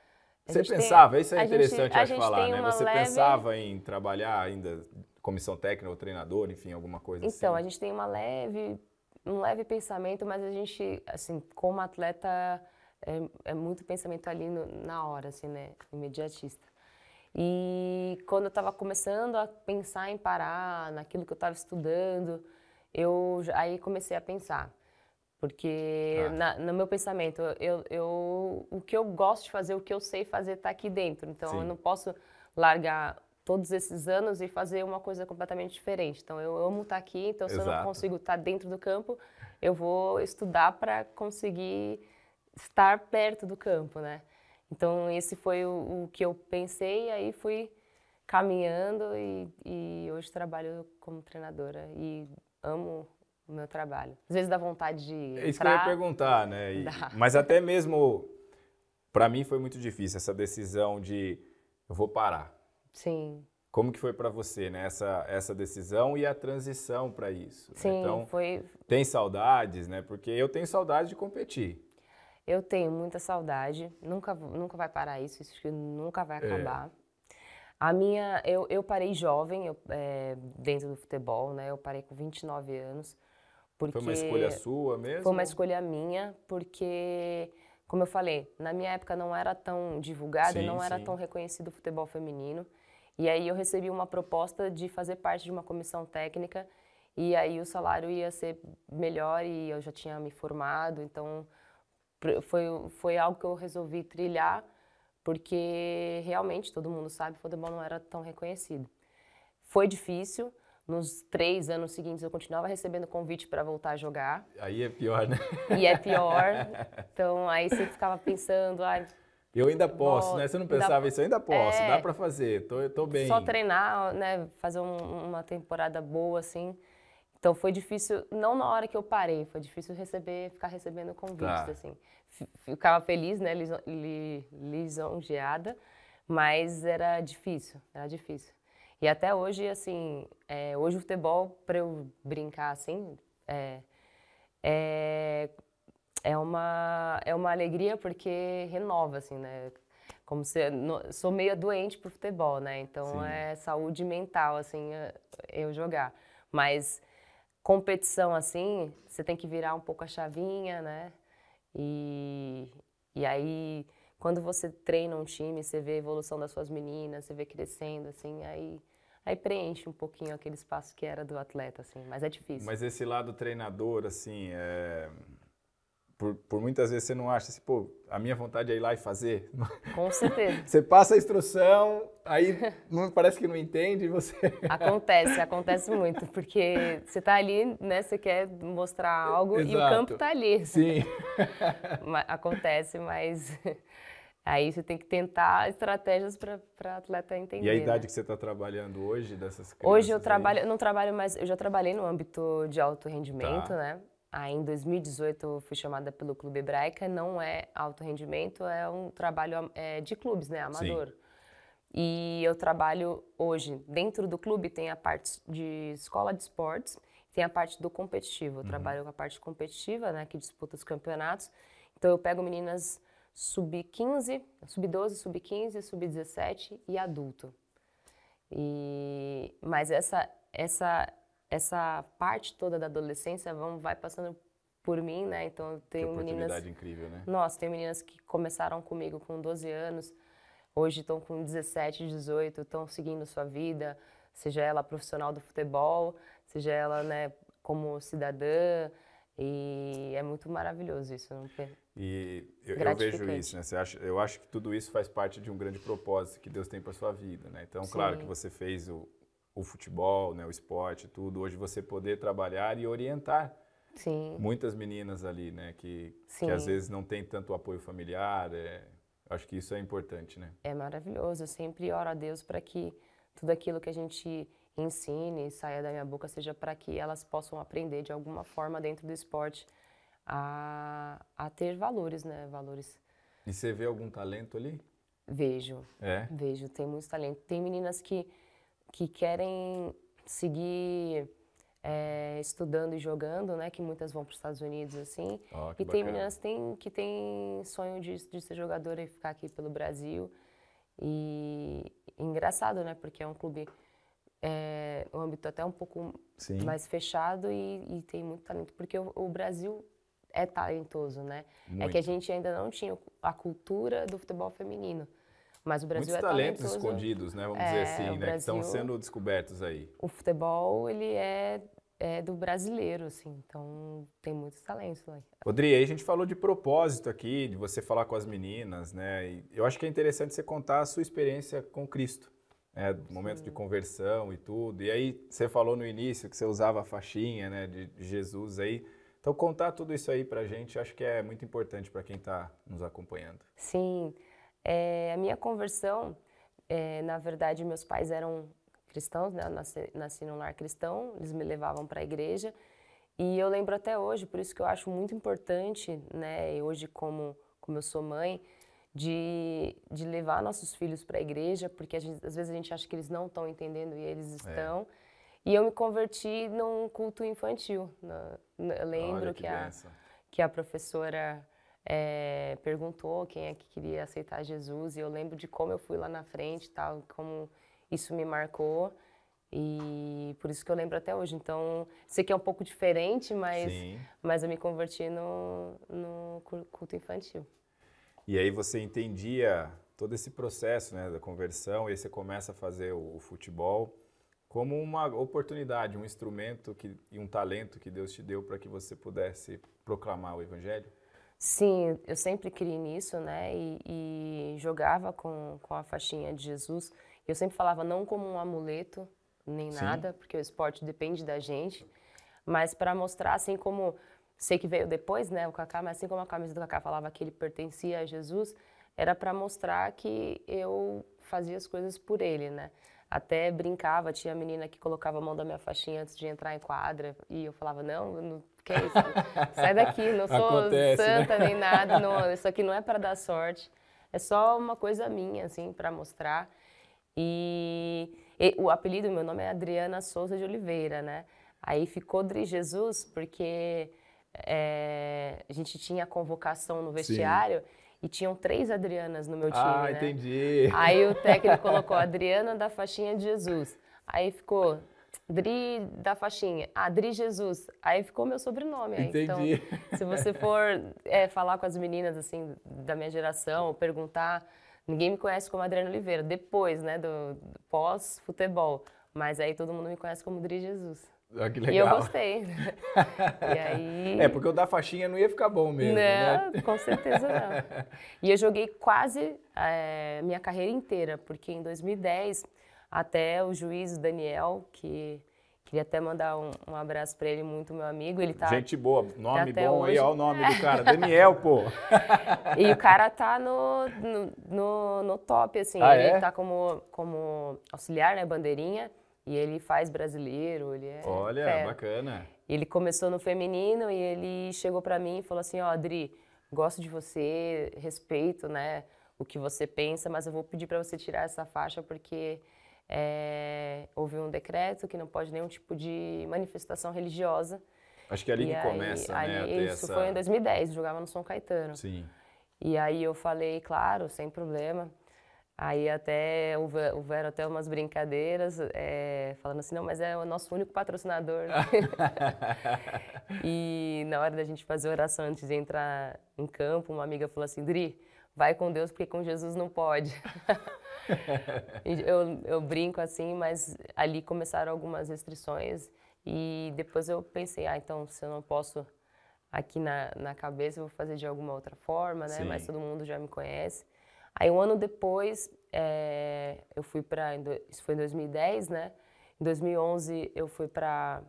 Você pensava, tem, isso é interessante gente, acho, falar, né? Você leve... pensava em trabalhar ainda comissão técnica ou treinador, enfim, alguma coisa então, assim? Então, a gente tem uma leve, um leve pensamento, mas a gente, assim, como atleta, é, é muito pensamento ali no, na hora, assim, né? Imediatista. E quando eu estava começando a pensar em parar naquilo que eu estava estudando, eu aí comecei a pensar. Porque ah. na, no meu pensamento, eu, eu, o que eu gosto de fazer, o que eu sei fazer está aqui dentro. Então Sim. eu não posso largar todos esses anos e fazer uma coisa completamente diferente. Então eu amo estar tá aqui, então Exato. se eu não consigo estar tá dentro do campo, eu vou estudar para conseguir estar perto do campo, né? Então, esse foi o, o que eu pensei, aí fui caminhando e, e, hoje trabalho como treinadora e amo o meu trabalho. Às vezes dá vontade de. Entrar, é isso que eu ia perguntar, né? E, mas até mesmo para mim foi muito difícil essa decisão de eu vou parar. Sim. Como que foi para você, né? Essa, essa decisão e a transição para isso. Né? Sim, então, foi. Tem saudades, né? Porque eu tenho saudade de competir. Eu tenho muita saudade, nunca, nunca vai parar isso, isso que nunca vai é. acabar. É. A minha, eu, eu parei jovem eu, é, dentro do futebol, né? Eu parei com 29 anos. Porque foi uma escolha sua mesmo? Foi uma escolha minha, porque, como eu falei, na minha época não era tão divulgado, sim, não sim. era tão reconhecido o futebol feminino. E aí eu recebi uma proposta de fazer parte de uma comissão técnica e aí o salário ia ser melhor e eu já tinha me formado, então foi, foi algo que eu resolvi trilhar, porque realmente todo mundo sabe que o futebol não era tão reconhecido. Foi difícil. Nos três anos seguintes eu continuava recebendo convite para voltar a jogar. Aí é pior, né? E é pior. Então aí você ficava pensando, ai, eu ainda posso, Bom, né? Você não pensava ainda, isso, eu ainda posso, é, dá para fazer, tô, tô bem. Só treinar, né? Fazer um, uma temporada boa, assim. Então foi difícil, não na hora que eu parei, foi difícil receber, ficar recebendo convites, tá. assim. Ficava feliz, né, lisonjeada, mas era difícil, era difícil. E até hoje, assim, é, hoje o futebol, para eu brincar assim, é, é, é, uma, é uma alegria porque renova, assim, né? Como se, no, sou meio doente pro futebol, né? Então Sim. é saúde mental, assim, é, eu jogar. Mas competição assim, você tem que virar um pouco a chavinha, né? E, e aí, quando você treina um time, você vê a evolução das suas meninas, você vê crescendo, assim, aí, aí preenche um pouquinho aquele espaço que era do atleta, assim, mas é difícil. Mas esse lado treinador, assim, é por, por, muitas vezes você não acha assim, pô, a minha vontade é ir lá e fazer. Com certeza. você passa a instrução, aí não, parece que não entende e você. Acontece, acontece muito, porque você está ali, né? Você quer mostrar algo Exato. e o campo está ali. Sim. acontece, mas aí você tem que tentar estratégias para atleta entender. E a idade né? que você está trabalhando hoje dessas crianças? Hoje eu trabalho, aí? não trabalho mais, eu já trabalhei no âmbito de alto rendimento, tá. né? Aí, ah, em 2018, eu fui chamada pelo Clube Hebraica. Não é alto rendimento, é um trabalho é, de clubes, né? Amador. Sim. E eu trabalho hoje. Dentro do clube tem a parte de escola de esportes, tem a parte do competitivo. Eu uhum. trabalho com a parte competitiva, né? Que disputa os campeonatos. Então, eu pego meninas sub-15, sub-12, sub-15, sub-17 e adulto. E, mas essa, essa essa parte toda da adolescência vão, vai passando por mim, né? Então eu tenho que meninas. incrível, né? Nossa, tem meninas que começaram comigo com 12 anos, hoje estão com 17, 18, estão seguindo sua vida, seja ela profissional do futebol, seja ela, né, como cidadã. E é muito maravilhoso isso. Não e eu, eu, vejo isso, né? Você acha, eu acho que tudo isso faz parte de um grande propósito que Deus tem para sua vida, né? Então, Sim. claro que você fez o, o futebol, né, o esporte, tudo. Hoje você poder trabalhar e orientar Sim. muitas meninas ali, né, que, Sim. que às vezes não tem tanto apoio familiar. É, acho que isso é importante, né? É maravilhoso. Eu sempre oro a Deus para que tudo aquilo que a gente ensine e saia da minha boca seja para que elas possam aprender de alguma forma dentro do esporte a, a ter valores, né? Valores. E você vê algum talento ali? Vejo. É? Vejo. Tem muito talento. Tem meninas que que querem seguir é, estudando e jogando, né? Que muitas vão para os Estados Unidos assim. Oh, e bacana. tem meninas que têm sonho de, de ser jogadora e ficar aqui pelo Brasil. E engraçado, né? Porque é um clube, é, um âmbito até um pouco Sim. mais fechado e, e, tem muito talento. Porque o, o Brasil é talentoso, né? Muito. É que a gente ainda não tinha a cultura do futebol feminino. Mas o Brasil Muitos é talentos escondidos, né? Vamos é, dizer assim, né? Brasil, que estão sendo descobertos aí. O futebol, ele é, é do brasileiro, assim. Então, tem muitos talentos lá. Rodrigo, aí a gente falou de propósito aqui, de você falar com as meninas, né? E eu acho que é interessante você contar a sua experiência com Cristo. né? momento de conversão e tudo. E aí, você falou no início que você usava a faixinha né, de Jesus aí. Então, contar tudo isso aí pra gente, acho que é muito importante para quem está nos acompanhando. Sim. Sim. É, a minha conversão, é, na verdade, meus pais eram cristãos, né? nasci, nasci num lar cristão, eles me levavam para a igreja. E eu lembro até hoje, por isso que eu acho muito importante, né? E hoje, como, como eu sou mãe, de, de levar nossos filhos para a igreja, porque gente, às vezes a gente acha que eles não estão entendendo e eles é. estão. É. E eu me converti num culto infantil. Na, na, eu lembro que, que a, que a professora é, perguntou quem é que queria aceitar Jesus e eu lembro de como eu fui lá na frente tal, como isso me marcou e por isso que eu lembro até hoje. Então, sei que é um pouco diferente, mas, Sim. mas eu me converti no, no culto infantil. E aí você entendia todo esse processo né, da conversão, e aí você começa a fazer o, o futebol como uma oportunidade, um instrumento que, e um talento que Deus te deu para que você pudesse proclamar o evangelho? Sim, eu sempre criei nisso, né? E, e, jogava com, com a faixinha de Jesus. Eu sempre falava não como um amuleto, nem Sim. nada, porque o esporte depende da gente, mas para mostrar assim como sei que veio depois, né, o Kaká, mas assim como a camisa do Kaká falava que ele pertencia a Jesus, era para mostrar que eu fazia as coisas por ele, né? Até brincava, tinha a menina que colocava a mão da minha faixinha antes de entrar em quadra e eu falava: "Não, não que é isso? Sai daqui, não sou Acontece, né? santa né? nem nada, não, isso aqui não é para dar sorte. É só uma coisa minha assim para mostrar". E, e, o apelido, meu nome é Adriana Souza de Oliveira, né? Aí ficou Dri Jesus porque é, a gente tinha a convocação no vestiário Sim. E tinham três Adrianas no meu time. Ah, né? entendi. Aí o técnico colocou Adriana da faixinha de Jesus. Aí ficou Dri da faixinha. Adri Jesus. Aí ficou meu sobrenome. Aí. Então, entendi. Então, se você for é, falar com as meninas assim da minha geração, perguntar, ninguém me conhece como Adriana Oliveira. Depois, né, do, do pós-futebol. Mas aí todo mundo me conhece como Dri Jesus. Ah, que legal. E eu gostei. aí... É, porque o da faixinha não ia ficar bom mesmo. Né? Não, né? com certeza não. E eu joguei quase é, minha carreira inteira, porque em 2010, até o juiz Daniel, que queria até mandar um, um abraço para ele, muito meu amigo. Ele tá. Gente boa, tá nome tá bom hoje... aí, olha o nome do cara, Daniel, pô. e o cara tá no, no, no, no top, assim. Ah, ele é? tá como, como auxiliar, né? Bandeirinha. E ele faz brasileiro, ele é. Olha, fera. bacana. Ele começou no feminino e ele chegou para mim e falou assim: "Ó, oh, Adri, gosto de você, respeito, né, o que você pensa, mas eu vou pedir para você tirar essa faixa porque é, houve um decreto que não pode nenhum tipo de manifestação religiosa. Acho que é ali e que aí, começa, aí, né? isso essa... foi em 2010, jogava no São Caetano. Sim. E aí eu falei, claro, sem problema. Aí até houveram até umas brincadeiras, é, falando assim, não, mas é o nosso único patrocinador. Né? e na hora da gente fazer oração antes de entrar em campo, uma amiga falou assim, Dri, vai com Deus porque com Jesus não pode. eu, eu brinco assim, mas ali começaram algumas restrições e depois eu pensei, ah, então se eu não posso aqui na, na cabeça, eu vou fazer de alguma outra forma, né? Sim. Mas todo mundo já me conhece. Aí um ano depois, é, eu fui para isso foi em 2010, né? Em 2011 eu fui para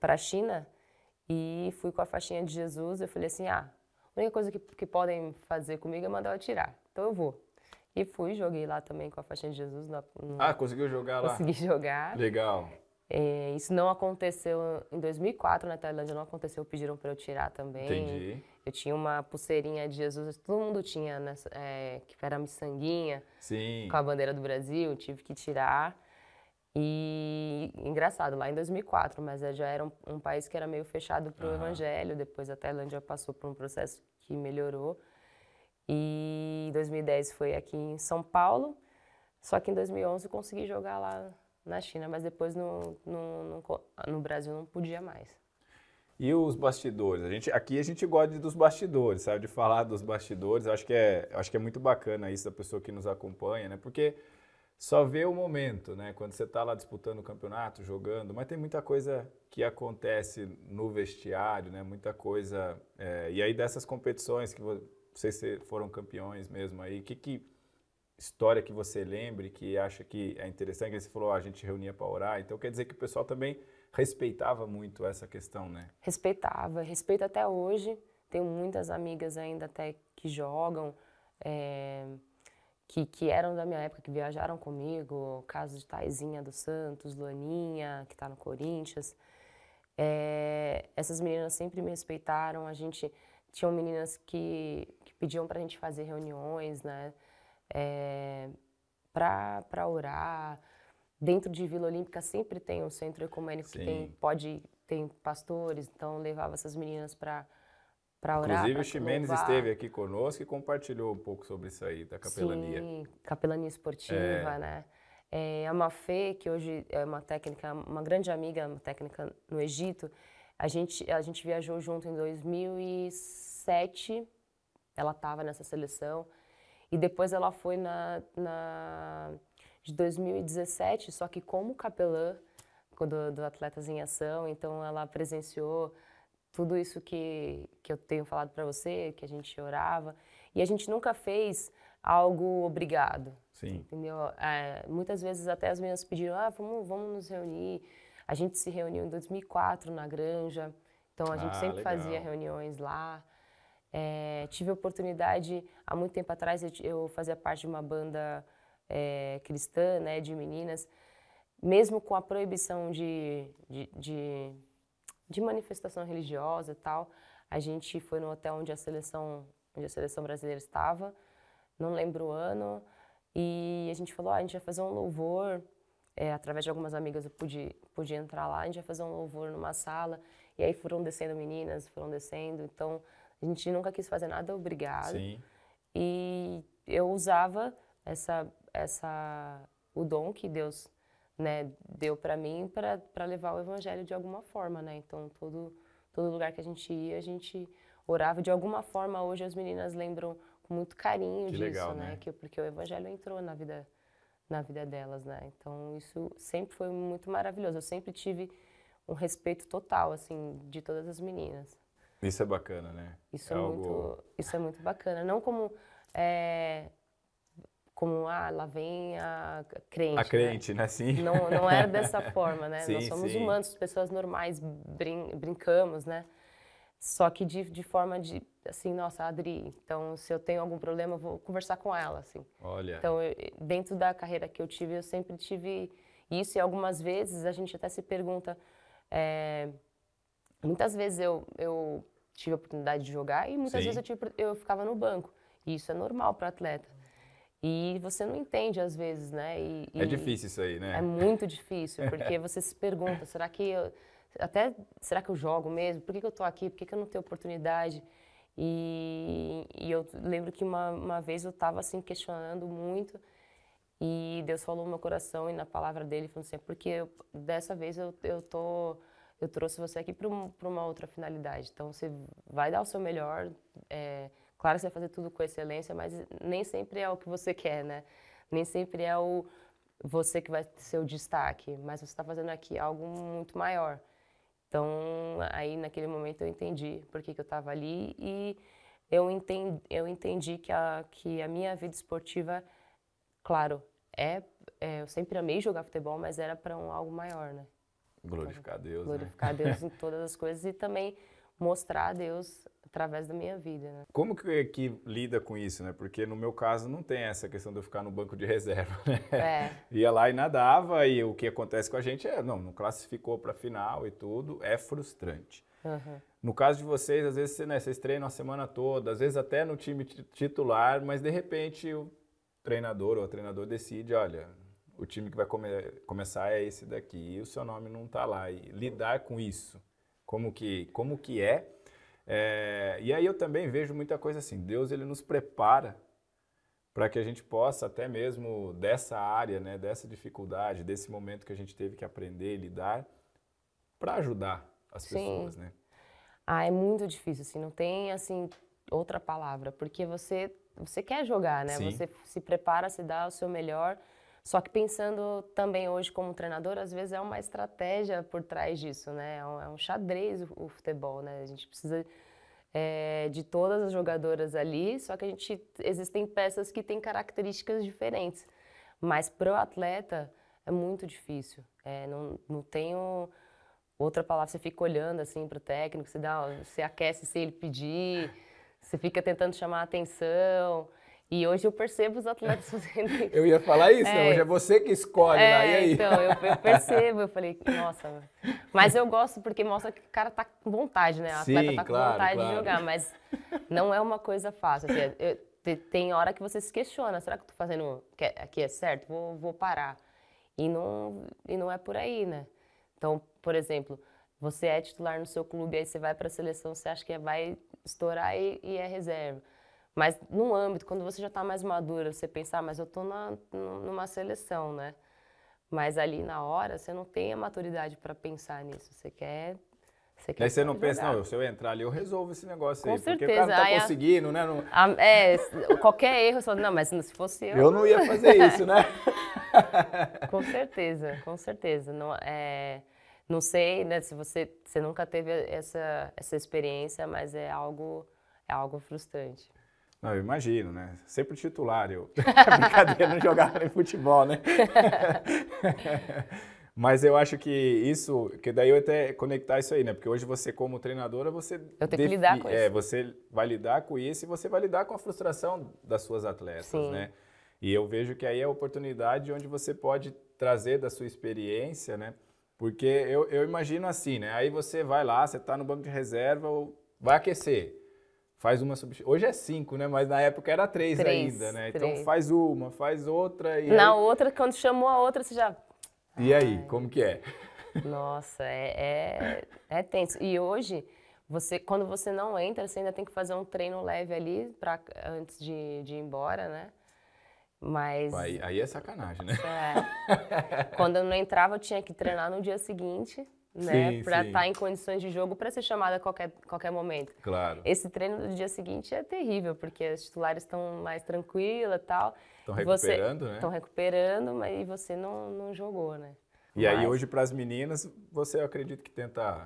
para a China e fui com a faixinha de Jesus. Eu falei assim, ah, a única coisa que, que podem fazer comigo é mandar eu tirar. Então eu vou. E fui, joguei lá também com a faixinha de Jesus. No, no, ah, conseguiu jogar consegui lá? Consegui jogar. Legal. É, isso não aconteceu em 2004 na né, Tailândia, não aconteceu, pediram para eu tirar também. Entendi. Eu tinha uma pulseirinha de Jesus, todo mundo tinha, nessa, é, que era miçanguinha, Sim. com a bandeira do Brasil, tive que tirar. E engraçado, lá em 2004, mas é, já era um, um país que era meio fechado para o uhum. evangelho, depois a Tailândia passou por um processo que melhorou. E 2010 foi aqui em São Paulo, só que em 2011 consegui jogar lá na China, mas depois no, no, no, no Brasil não podia mais. E os bastidores? A gente, aqui a gente gosta dos bastidores, sabe? De falar dos bastidores. acho que é, acho que é muito bacana isso da pessoa que nos acompanha, né? Porque só vê o momento, né? Quando você está lá disputando o campeonato, jogando, mas tem muita coisa que acontece no vestiário, né? Muita coisa. É, e aí dessas competições que vocês foram campeões mesmo aí, o que, que história que você lembre, que acha que é interessante, que você falou, ah, a gente reunia para orar. Então quer dizer que o pessoal também respeitava muito essa questão, né? Respeitava, respeito até hoje. Tenho muitas amigas ainda até que jogam, é, que, que eram da minha época, que viajaram comigo. caso de Taizinha dos Santos, Luaninha, que está no Corinthians. É, essas meninas sempre me respeitaram. A gente tinha meninas que, que pediam para a gente fazer reuniões, né? é, para orar. Dentro de Vila Olímpica sempre tem um centro ecumênico Sim. que tem, pode tem pastores, então levava essas meninas para para orar. Inclusive, o Ximenes esteve aqui conosco e compartilhou um pouco sobre isso aí, da capelania. Sim, capelania esportiva, é. né? É, a Mafê, que hoje é uma técnica, uma grande amiga, uma técnica no Egito, a gente, a gente viajou junto em 2007, ela estava nessa seleção, e depois ela foi na, na de 2017, só que como capelã do, do Atletas em Ação, então ela presenciou tudo isso que, que eu tenho falado para você, que a gente orava. E a gente nunca fez algo obrigado. Sim. Entendeu? É, muitas vezes até as meninas pediram, ah, vamos, vamos nos reunir. A gente se reuniu em 2004 na granja, então a gente ah, sempre legal. fazia reuniões lá. É, tive a oportunidade, há muito tempo atrás, eu, eu fazia parte de uma banda é, cristã, né, de meninas. Mesmo com a proibição de, de, de, de manifestação religiosa e tal, a gente foi no hotel onde a seleção, onde a seleção brasileira estava, não lembro o ano, e a gente falou, ah, a gente vai fazer um louvor, é, através de algumas amigas eu pude, pude entrar lá, a gente vai fazer um louvor numa sala, e aí foram descendo meninas, foram descendo, então a gente nunca quis fazer nada obrigado. Sim. E eu usava essa essa o dom que Deus, né, deu para mim para levar o evangelho de alguma forma, né? Então, todo todo lugar que a gente ia, a gente orava de alguma forma. Hoje as meninas lembram com muito carinho que disso, legal, né? né? Que, porque o evangelho entrou na vida na vida delas, né? Então isso sempre foi muito maravilhoso. Eu sempre tive um respeito total assim de todas as meninas. Isso é bacana, né? Isso é, é muito, isso é muito bacana. Não como é, como ah, lá vem a crente. A né? crente, né? né? Sim. Não, não era é dessa forma, né? Sim, Nós somos sim. humanos, pessoas normais, brin brincamos, né? Só que de, de forma de, assim, nossa, Adri, então se eu tenho algum problema, eu vou conversar com ela, assim. Olha. Então, eu, dentro da carreira que eu tive, eu sempre tive isso e algumas vezes a gente até se pergunta, é, Muitas vezes eu, eu tive a oportunidade de jogar e muitas Sim. vezes eu, tive, eu ficava no banco. E isso é normal para atleta. E você não entende às vezes, né? E, é difícil isso aí, né? É muito difícil, porque você se pergunta, será que eu, até será que eu jogo mesmo? Por que, que eu tô aqui? Por que, que eu não tenho oportunidade? E, e eu lembro que uma, uma vez eu estava assim questionando muito e Deus falou no meu coração e na palavra dele falou assim, é porque eu, dessa vez eu, eu tô eu trouxe você aqui para um, uma outra finalidade. Então, você vai dar o seu melhor. É, claro que você vai fazer tudo com excelência, mas nem sempre é o que você quer, né? Nem sempre é o você que vai ser o destaque, mas você está fazendo aqui algo muito maior. Então, aí naquele momento eu entendi por que, que eu estava ali e eu entendi, eu entendi que, a, que a minha vida esportiva, claro, é, é eu sempre amei jogar futebol, mas era para um algo maior, né? Glorificar a Deus. Né? Glorificar né? a Deus em todas as coisas e também mostrar a Deus através da minha vida. Né? Como que, é que lida com isso, né? Porque no meu caso não tem essa questão de eu ficar no banco de reserva, né? É. Ia lá e nadava e o que acontece com a gente é, não, não classificou para final e tudo, é frustrante. Uhum. No caso de vocês, às vezes né, vocês treinam a semana toda, às vezes até no time titular, mas de repente o treinador ou a treinador decide, olha, o time que vai come começar é esse daqui e o seu nome não está lá. E lidar com isso, como que, como que é. é. E aí eu também vejo muita coisa assim, Deus ele nos prepara para que a gente possa até mesmo dessa área, né, dessa dificuldade, desse momento que a gente teve que aprender e lidar, para ajudar as Sim. pessoas, né? Ah, é muito difícil, assim, não tem, assim, outra palavra, porque você, você quer jogar, né? Sim. Você se prepara, se dá o seu melhor, só que pensando também hoje como treinador, às vezes é uma estratégia por trás disso, né? É um, é um xadrez o, o, futebol, né? A gente precisa é, de todas as jogadoras ali, só que a gente existem peças que têm características diferentes. Mas pro atleta é muito difícil. É, não, não tenho outra palavra, você fica olhando assim para o técnico, você, dá, você aquece se ele pedir, você fica tentando chamar a atenção. E hoje eu percebo os atletas fazendo isso. Eu ia falar isso, né? é, hoje é você que escolhe é, e aí? Então, eu, eu, percebo, eu falei, nossa. Mas eu gosto porque mostra que o cara tá com vontade, né? O Sim, atleta tá claro, com vontade claro. de jogar, mas não é uma coisa fácil. Assim, é, eu, tem hora que você se questiona, será que eu tô fazendo é, aqui é certo? Vou, vou parar. E não, e não é por aí, né? Então, por exemplo, você é titular no seu clube, aí você vai para a seleção, você acha que vai estourar e, e é reserva. Mas no âmbito, quando você já está mais madura, você pensar, mas eu estou numa seleção, né? Mas ali na hora, você não tem a maturidade para pensar nisso. Você quer você Daí você não jogar. pensa, não, se eu entrar ali, eu resolvo esse negócio Com aí. Certeza. Porque o cara não tá conseguindo, a, né? Não... A, é, qualquer erro, você fala, não, mas se fosse eu... Eu não ia fazer isso, né? com certeza, com certeza. Não, é, não sei, né, se você, você nunca teve essa, essa experiência, mas é algo, é algo frustrante. Não, eu imagino, né? Sempre titular, eu. É brincadeira, não jogava nem futebol, né? Mas eu acho que isso, que daí eu até conectar isso aí, né? Porque hoje você, como treinadora, você. Eu tenho que lidar com é, isso. É, você vai lidar com isso e você vai lidar com a frustração das suas atletas, Sim. né? E eu vejo que aí é a oportunidade onde você pode trazer da sua experiência, né? Porque eu, eu imagino assim, né? Aí você vai lá, você está no banco de reserva, vai aquecer faz uma substituição. Hoje é cinco, né? Mas na época era três, três ainda, né? Então três. Então faz uma, faz outra e. Na aí... outra, quando chamou a outra, você já. E Ai. aí, como que é? Nossa, é, é, é tenso. E hoje, você, quando você não entra, você ainda tem que fazer um treino leve ali pra, antes de, de ir embora, né? Mas. Aí, aí é sacanagem, né? É. quando eu não entrava, eu tinha que treinar no dia seguinte né? Para estar tá em condições de jogo para ser chamada a qualquer, qualquer momento. Claro. Esse treino do dia seguinte é terrível, porque as titulares estão mais tranquilas tal. Estão recuperando, você, né? Estão recuperando, mas e você não, não jogou, né? E mas... aí hoje para as meninas, você acredito que tenta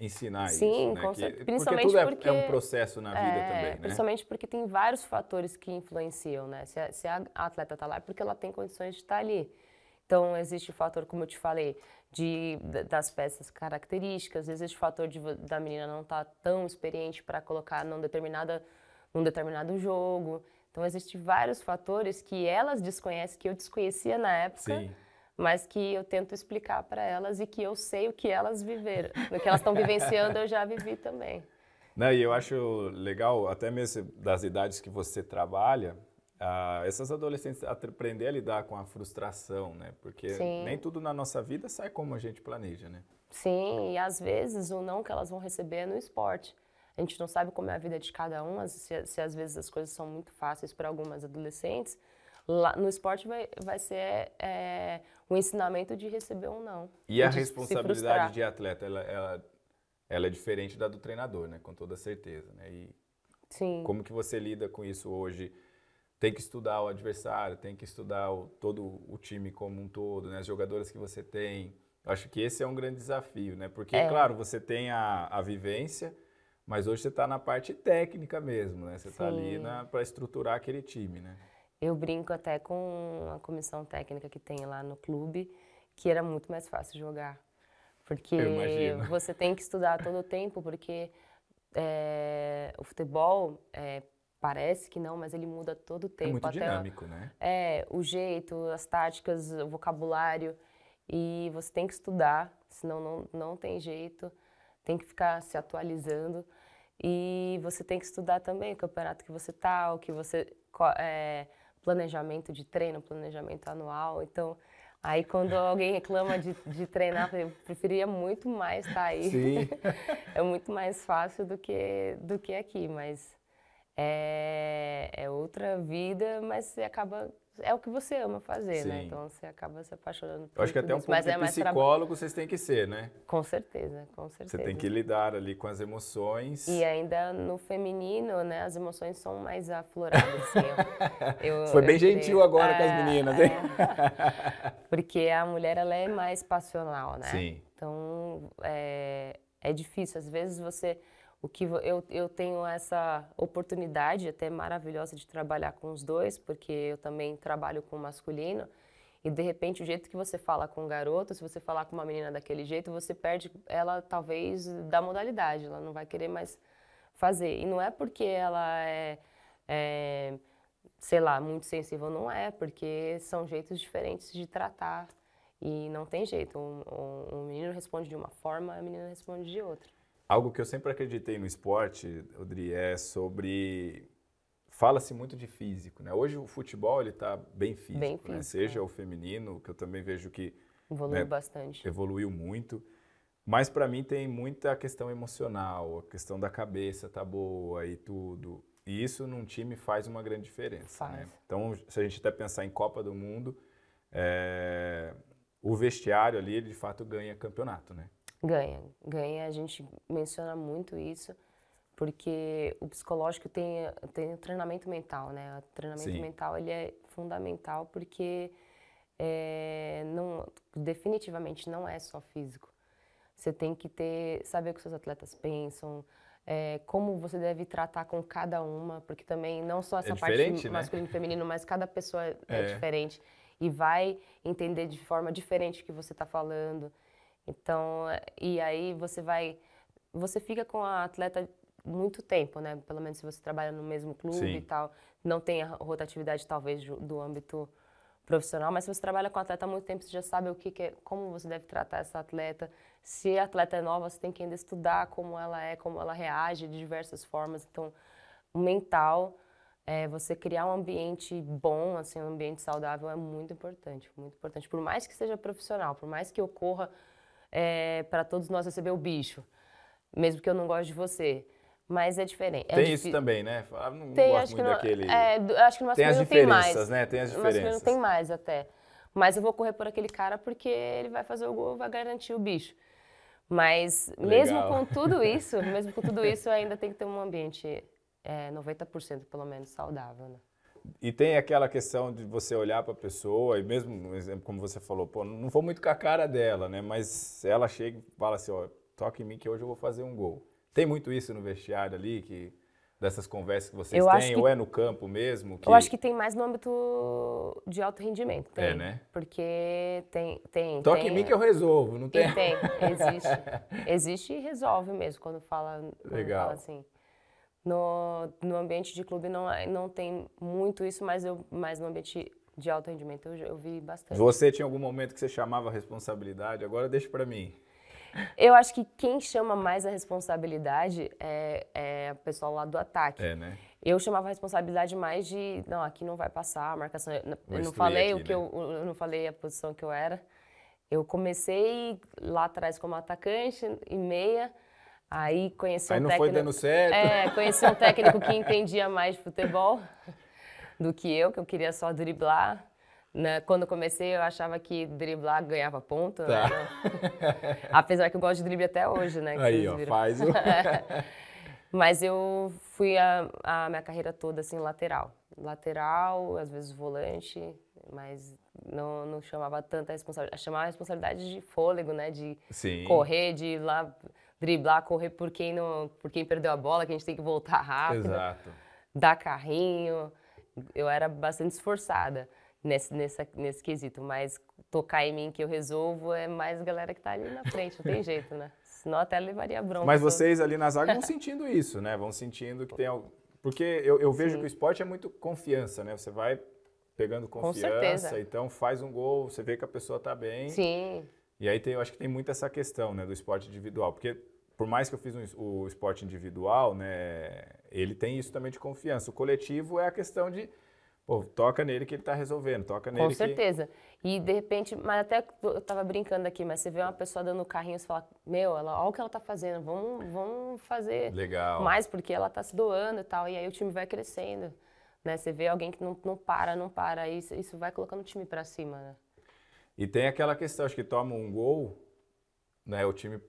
ensinar Sim, isso, né? que, porque principalmente porque tudo é, é porque, é um processo na vida é, também, né? Principalmente porque tem vários fatores que influenciam, né? Se a, se a atleta está lá é porque ela tem condições de estar tá ali. Então, existe o fator, como eu te falei, de, das peças características, existe o fator de, da menina não estar tá tão experiente para colocar num, determinada, num determinado jogo. Então, existem vários fatores que elas desconhecem, que eu desconhecia na época. Sim mas que eu tento explicar para elas e que eu sei o que elas viveram. o que elas estão vivenciando, eu já vivi também. Não, e eu acho legal, até mesmo das idades que você trabalha, ah, essas adolescentes aprender a lidar com a frustração, né? Porque Sim. nem tudo na nossa vida sai como a gente planeja, né? Sim, e às vezes o não que elas vão receber é no esporte. A gente não sabe como é a vida de cada um, se, se às vezes as coisas são muito fáceis para algumas adolescentes. Lá, no esporte vai, vai ser é, um ensinamento de receber um não. E a responsabilidade de atleta, ela, ela, ela, é diferente da do treinador, né? Com toda certeza, né? E Sim. Como que você lida com isso hoje? tem que estudar o adversário, tem que estudar o, todo o time como um todo, né? As jogadoras que você tem. Eu acho que esse é um grande desafio, né? Porque, é. claro, você tem a, a vivência, mas hoje você está na parte técnica mesmo, né? Você está ali para estruturar aquele time, né? Eu brinco até com a comissão técnica que tem lá no clube, que era muito mais fácil jogar. Porque você tem que estudar todo o tempo, porque é, o futebol é Parece que não, mas ele muda todo o tempo. É muito dinâmico, a... né? É, o jeito, as táticas, o vocabulário. E você tem que estudar, senão não, não tem jeito. Tem que ficar se atualizando. E você tem que estudar também o campeonato que você tá, o que você... É, planejamento de treino, planejamento anual. Então, Aí quando alguém reclama de, de, treinar, eu preferia muito mais estar tá aí. Sim. é muito mais fácil do que do que aqui, mas é, é outra vida, mas você acaba é o que você ama fazer, né? Sim. né? Então você acaba se apaixonando por Eu acho que até um pouco de é psicólogo vocês têm que ser, né? Com certeza, com certeza. Você tem que lidar ali com as emoções. E ainda no feminino, né? As emoções são mais afloradas. assim, eu, eu, Foi bem gentil agora é, com as é, meninas, é. hein? É... Porque a mulher, ela é mais passional, né? Sim. Então, é, é difícil. Às vezes você o que eu, eu tenho essa oportunidade até maravilhosa de trabalhar com os dois, porque eu também trabalho com masculino. E de repente, o jeito que você fala com um garoto, se você falar com uma menina daquele jeito, você perde ela talvez da modalidade, ela não vai querer mais fazer. E não é porque ela é, é sei lá, muito sensível, não é, porque são jeitos diferentes de tratar. E não tem jeito, um, um, um menino responde de uma forma, a menina responde de outra. Algo que eu sempre acreditei no esporte, Odri, é sobre fala-se muito de físico, né? Hoje o futebol ele está bem físico, bem né? físico né? seja é. o feminino, que eu também vejo que evoluiu né, bastante, evoluiu muito. Mas para mim tem muita questão emocional, a questão da cabeça tá boa e tudo. E isso num time faz uma grande diferença. Né? Faz. Né? Então, se a gente até pensar em Copa do Mundo, é... o vestiário ali ele de fato ganha campeonato, né? Ganha, ganha. A gente menciona muito isso, porque o psicológico tem, tem o treinamento mental, né? O treinamento Sim. mental ele é fundamental porque é, não, definitivamente não é só físico. Você tem que ter, saber o que seus atletas pensam, é, como você deve tratar com cada uma, porque também não só essa é parte né? masculino e feminino, mas cada pessoa é, é, diferente e vai entender de forma diferente o que você está falando. Então, e aí você vai, você fica com a atleta muito tempo, né? Pelo menos se você trabalha no mesmo clube Sim. e tal, não tem a rotatividade talvez do âmbito profissional, mas se você trabalha com atleta há muito tempo, você já sabe o que, que é, como você deve tratar essa atleta. Se a atleta é nova, você tem que ainda estudar como ela é, como ela reage de diversas formas. Então, mental, é, você criar um ambiente bom, assim, um ambiente saudável é muito importante, muito importante. Por mais que seja profissional, por mais que ocorra é, para todos nós receber o bicho, mesmo que eu não goste de você. Mas é diferente. É tem é isso difícil. também, né? Eu ah, não tem, gosto acho muito é, daquele. É, acho que no tem as diferenças, né? Tem as diferenças. não tem mais até. Mas eu vou correr por aquele cara porque ele vai fazer o gol, vai garantir o bicho. Mas Legal. mesmo com tudo isso, mesmo com tudo isso, ainda tem que ter um ambiente é, 90% pelo menos saudável, né? E tem aquela questão de você olhar para a pessoa, e mesmo, exemplo, como você falou, pô, não vou muito com a cara dela, né? Mas ela chega e fala assim, ó, toca em mim que hoje eu vou fazer um gol. Tem muito isso no vestiário ali, que dessas conversas que vocês eu têm, que, ou é no campo mesmo? Que... Eu acho que tem mais no âmbito de alto rendimento. É, tem, é, né? Porque tem... tem Toque tem, em mim que eu resolvo, não tem? Tem, existe. existe e resolve mesmo, quando fala, quando Legal. fala assim. No, no ambiente de clube não, é, não tem muito isso, mas, eu, mas no ambiente de alto rendimento eu, eu vi bastante. Você tinha algum momento que você chamava a responsabilidade? Agora deixa para mim. Eu acho que quem chama mais a responsabilidade é, é o pessoal lá do ataque. É, né? Eu chamava a responsabilidade mais de, não, aqui não vai passar a marcação. Eu, eu não falei aqui, o que né? eu, eu não falei a posição que eu era. Eu comecei lá atrás como atacante e meia, Aí conheci Aí um técnico. Aí não foi dando certo. É, conheci um técnico que entendia mais de futebol do que eu, que eu queria só driblar. né quando eu comecei, eu achava que driblar ganhava ponto. Tá. Né? Apesar que eu gosto de drible até hoje, né? Aí, ó, faz o... Mas eu fui a, a, minha carreira toda, assim, lateral. Lateral, às vezes volante, mas não, não chamava tanta responsabilidade. Chamava a responsabilidade de fôlego, né? De Sim. correr, de ir lá driblar, correr por quem, não, por quem perdeu a bola, que a gente tem que voltar rápido, Exato. dar carrinho. Eu era bastante esforçada nesse, nessa, nesse quesito, mas tocar em mim que eu resolvo é mais a galera que está ali na frente, não tem jeito, né? Senão até levaria bronca. Mas vocês ali na zaga vão sentindo isso, né? Vão sentindo que tem algo. Porque eu, eu vejo Sim. que o esporte é muito confiança, né? Você vai pegando confiança, então faz um gol, você vê que a pessoa está bem. Sim. E aí tem, eu acho que tem muito essa questão né, do esporte individual, porque por mais que eu fiz um, o esporte individual, né, ele tem isso também de confiança. O coletivo é a questão de pô, toca nele que ele tá resolvendo, toca nele. Com certeza. Que... E de repente, mas até eu estava brincando aqui, mas você vê uma pessoa dando carrinho, você fala, meu, ela, olha o que ela tá fazendo, vamos, vamos fazer Legal. mais, porque ela tá se doando e tal. E aí o time vai crescendo. Né? Você vê alguém que não, não para, não para, e isso, isso vai colocando o time para cima. Né? E tem aquela questão, acho que toma um gol, né, o time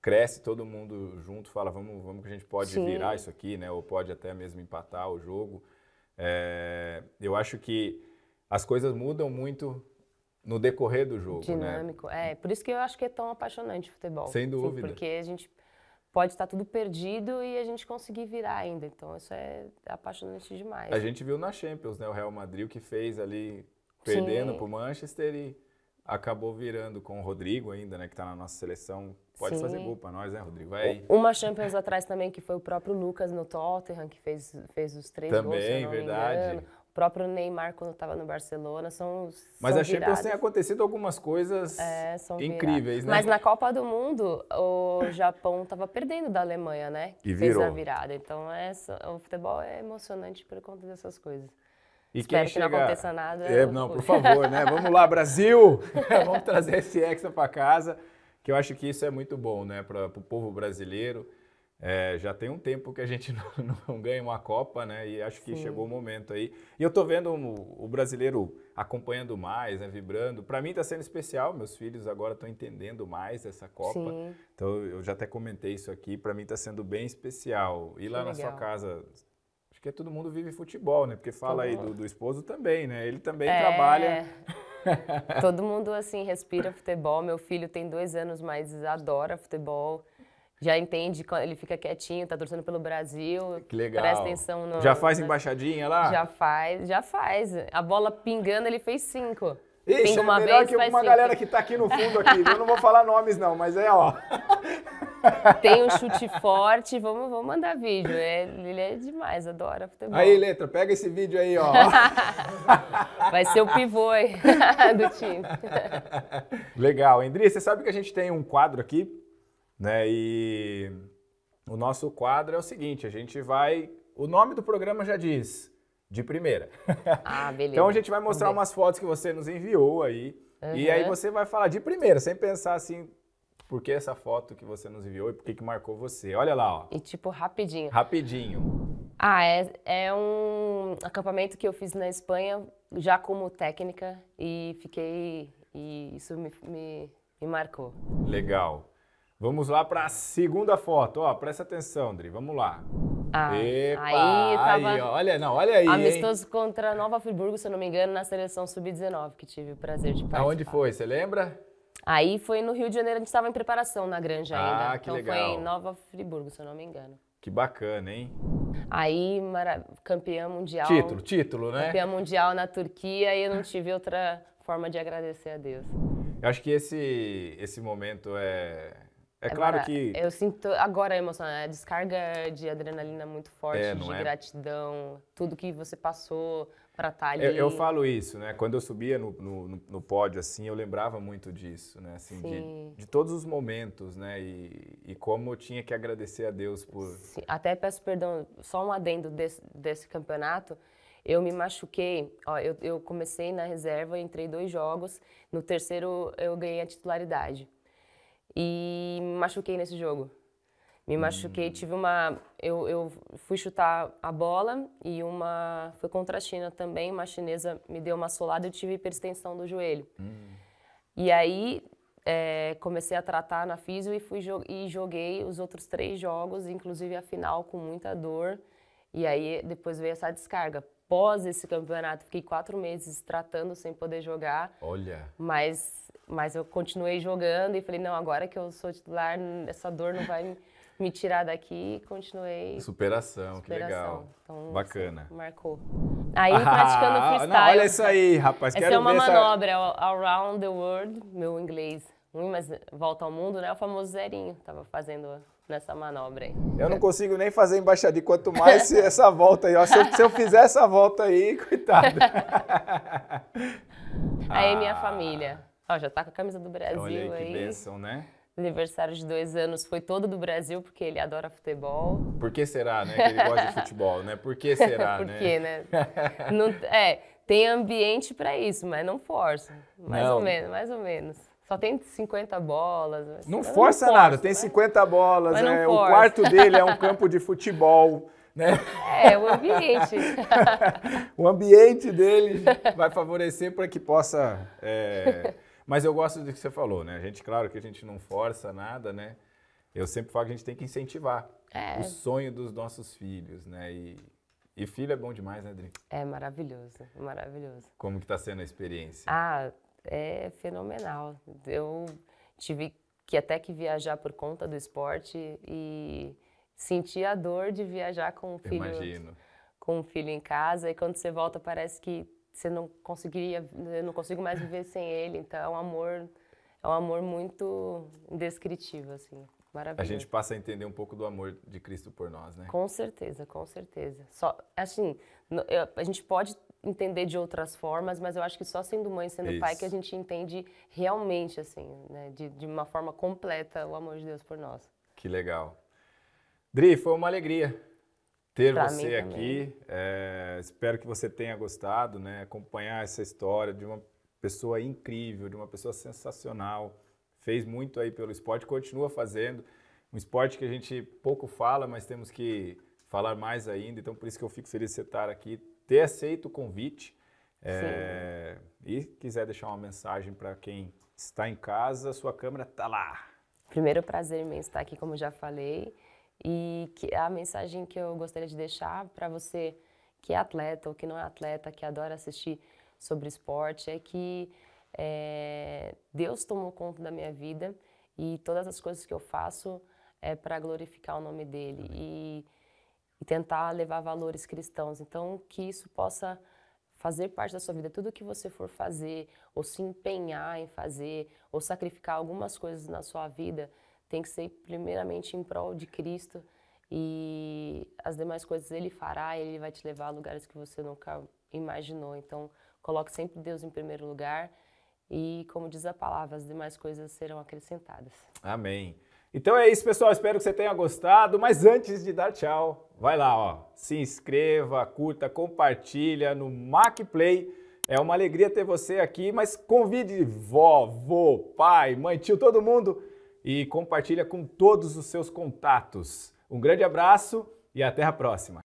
cresce, todo mundo junto fala, vamos, vamos que a gente pode Sim. virar isso aqui, né, ou pode até mesmo empatar o jogo. É, eu acho que as coisas mudam muito no decorrer do jogo, né? Dinâmico, né? é. Por isso que eu acho que é tão apaixonante o futebol. Sem tipo, dúvida. Sim, porque a gente pode estar tudo perdido e a gente conseguir virar ainda. Então isso é apaixonante demais. A gente viu na Champions, né? O Real Madrid o que fez ali perdendo para o Manchester e acabou virando com o Rodrigo ainda, né, que tá na nossa seleção. Pode Sim. fazer gol pra nós, né, Rodrigo? Vai. Uma Champions atrás também que foi o próprio Lucas no Tottenham que fez fez os três também, gols. Também, verdade. O próprio Neymar quando estava no Barcelona são Mas são a Champions tem acontecido algumas coisas é, incríveis, né? Mas na Copa do Mundo o Japão estava perdendo da Alemanha, né? Que e fez virou. a virada. Então é, o futebol é emocionante por conta dessas coisas. E Espero que chegar... não aconteça nada. É, não, por favor, né? Vamos lá, Brasil! Vamos trazer esse Hexa para casa, que eu acho que isso é muito bom, né? Para o povo brasileiro. É, já tem um tempo que a gente não, não ganha uma Copa, né? E acho que Sim. chegou o momento aí. E eu tô vendo o, o brasileiro acompanhando mais, né? Vibrando. Para mim tá sendo especial. Meus filhos agora estão entendendo mais essa Copa. Sim. Então eu já até comentei isso aqui. Para mim tá sendo bem especial. Ir lá na sua casa Acho que é todo mundo vive futebol, né? Porque fala todo aí do, do, esposo também, né? Ele também é... trabalha. todo mundo, assim, respira futebol. Meu filho tem dois anos, mas adora futebol. Já entende, ele fica quietinho, tá torcendo pelo Brasil. Que legal. Presta atenção no. Já faz embaixadinha lá? Já faz, já faz. A bola pingando, ele fez cinco. Ixi, Pinga é uma é melhor vez, que uma sempre. galera que está aqui no fundo aqui. Eu não vou falar nomes não, mas é ó. Tem um chute forte, vamos, vamos mandar vídeo. É, ele é demais, adora futebol. Aí, Letra, pega esse vídeo aí, ó. Vai ser o pivô aí, do time. Legal. Andri, você sabe que a gente tem um quadro aqui, né? E o nosso quadro é o seguinte, a gente vai... O nome do programa já diz de primeira. Ah, beleza. então a gente vai mostrar umas fotos que você nos enviou aí. Uhum. E aí você vai falar de primeira, sem pensar assim, por que essa foto que você nos enviou e por que, que marcou você. Olha lá, ó. E tipo, rapidinho. Rapidinho. Ah, é, é um acampamento que eu fiz na Espanha, já como técnica, e fiquei. E isso me, me, me marcou. Legal. Vamos lá para a segunda foto, ó. Presta atenção, Dri. Vamos lá. Ah, Epa, aí tava aí, olha, não, olha aí. Amistoso hein? contra Nova Friburgo, se eu não me engano, na seleção sub-19 que tive o prazer de participar. Aonde foi? Você lembra? Aí foi no Rio de Janeiro, a gente estava em preparação na granja ah, ainda. Que então legal. foi em Nova Friburgo, se eu não me engano. Que bacana, hein? Aí, mara... campeã mundial. Título, título, né? Campeã mundial na Turquia e eu não tive outra forma de agradecer a Deus. Eu acho que esse, esse momento é é agora, claro que. Eu sinto agora a emoção, né? a descarga de adrenalina muito forte, é, de é? gratidão, tudo que você passou para estar tá ali. Eu, eu, falo isso, né? Quando eu subia no, no, no, pódio, assim, eu lembrava muito disso, né? Assim, de, de, todos os momentos, né? E, e, como eu tinha que agradecer a Deus por. Sim. Até peço perdão, só um adendo desse, desse campeonato. Eu me machuquei, ó, eu, eu comecei na reserva, entrei dois jogos, no terceiro eu ganhei a titularidade e me machuquei nesse jogo. Me hum. machuquei, tive uma. Eu, eu fui chutar a bola e uma. Foi contra a China também, uma chinesa me deu uma solada e eu tive hipertensão do joelho. Hum. E aí é, comecei a tratar na física e, fui, e joguei os outros três jogos, inclusive a final, com muita dor. E aí depois veio essa descarga. Pós esse campeonato, fiquei quatro meses tratando sem poder jogar. Olha! Mas mas eu continuei jogando e falei, não, agora que eu sou titular, essa dor não vai me tirar daqui e continuei. Superação, superação, que legal. Então, Bacana. Assim, marcou. Aí ah, praticando freestyle. Não, olha isso aí, rapaz. Essa é uma manobra, essa... É Around the World, meu inglês mas volta ao mundo, né? O famoso zerinho. Tava fazendo nessa manobra aí. Eu não consigo nem fazer embaixadinho, quanto mais essa volta aí. Ó, se, eu, se eu fizer essa volta aí, coitado. aí é minha ah. família. Ó, já tá com a camisa do Brasil Olha aí. Que bênção, né? Aniversário de dois anos foi todo do Brasil, porque ele adora futebol. Por que será, né? Que ele gosta de futebol, né? Por que será, Por né? Por né? não, é, tem ambiente para isso, mas não força. Mais não. ou menos, mais ou menos. Só tem 50 bolas. Mas... Não, força não força nada, tem mas... 50 bolas. Mas é, o quarto dele é um campo de futebol. Né? É, o ambiente. o ambiente dele vai favorecer para que possa é, mas eu gosto do que você falou, né? A gente, claro que a gente não força nada, né? Eu sempre falo que a gente tem que incentivar é. o sonho dos nossos filhos, né? E, e filho é bom demais, né, Dri? É maravilhoso, maravilhoso. Como que tá sendo a experiência? Ah, é fenomenal. Eu tive que até que viajar por conta do esporte e senti a dor de viajar com o filho. Imagino. Com o filho em casa e quando você volta parece que você não conseguiria, eu não consigo mais viver sem ele. Então é um amor, é um amor muito indescritível, assim. maravilhoso. A gente passa a entender um pouco do amor de Cristo por nós, né? Com certeza, com certeza. Só, assim, a gente pode entender de outras formas, mas eu acho que só sendo mãe, sendo Isso. pai, que a gente entende realmente, assim, né? de, de uma forma completa o amor de Deus por nós. Que legal. Dri, foi uma alegria ter pra você aqui. É, espero que você tenha gostado, né? Acompanhar essa história de uma pessoa incrível, de uma pessoa sensacional. Fez muito aí pelo esporte, continua fazendo. Um esporte que a gente pouco fala, mas temos que falar mais ainda. Então, por isso que eu fico feliz de você estar aqui, ter aceito o convite. É, e quiser deixar uma mensagem para quem está em casa, sua câmera está lá. Primeiro prazer imenso estar aqui, como já falei. E que a mensagem que eu gostaria de deixar para você que é atleta ou que não é atleta, que adora assistir sobre esporte, é que é, Deus tomou conta da minha vida e todas as coisas que eu faço é para glorificar o nome dele e, e, tentar levar valores cristãos. Então, que isso possa fazer parte da sua vida. Tudo que você for fazer, ou se empenhar em fazer, ou sacrificar algumas coisas na sua vida, tem que ser primeiramente em prol de Cristo e as demais coisas Ele fará, Ele vai te levar a lugares que você nunca imaginou. Então, coloque sempre Deus em primeiro lugar e, como diz a palavra, as demais coisas serão acrescentadas. Amém. Então é isso, pessoal. Espero que você tenha gostado. Mas antes de dar tchau, vai lá, ó. Se inscreva, curta, compartilha no MacPlay É uma alegria ter você aqui, mas convide vovô, pai, mãe, tio, todo mundo e compartilha com todos os seus contatos. Um grande abraço e até a próxima!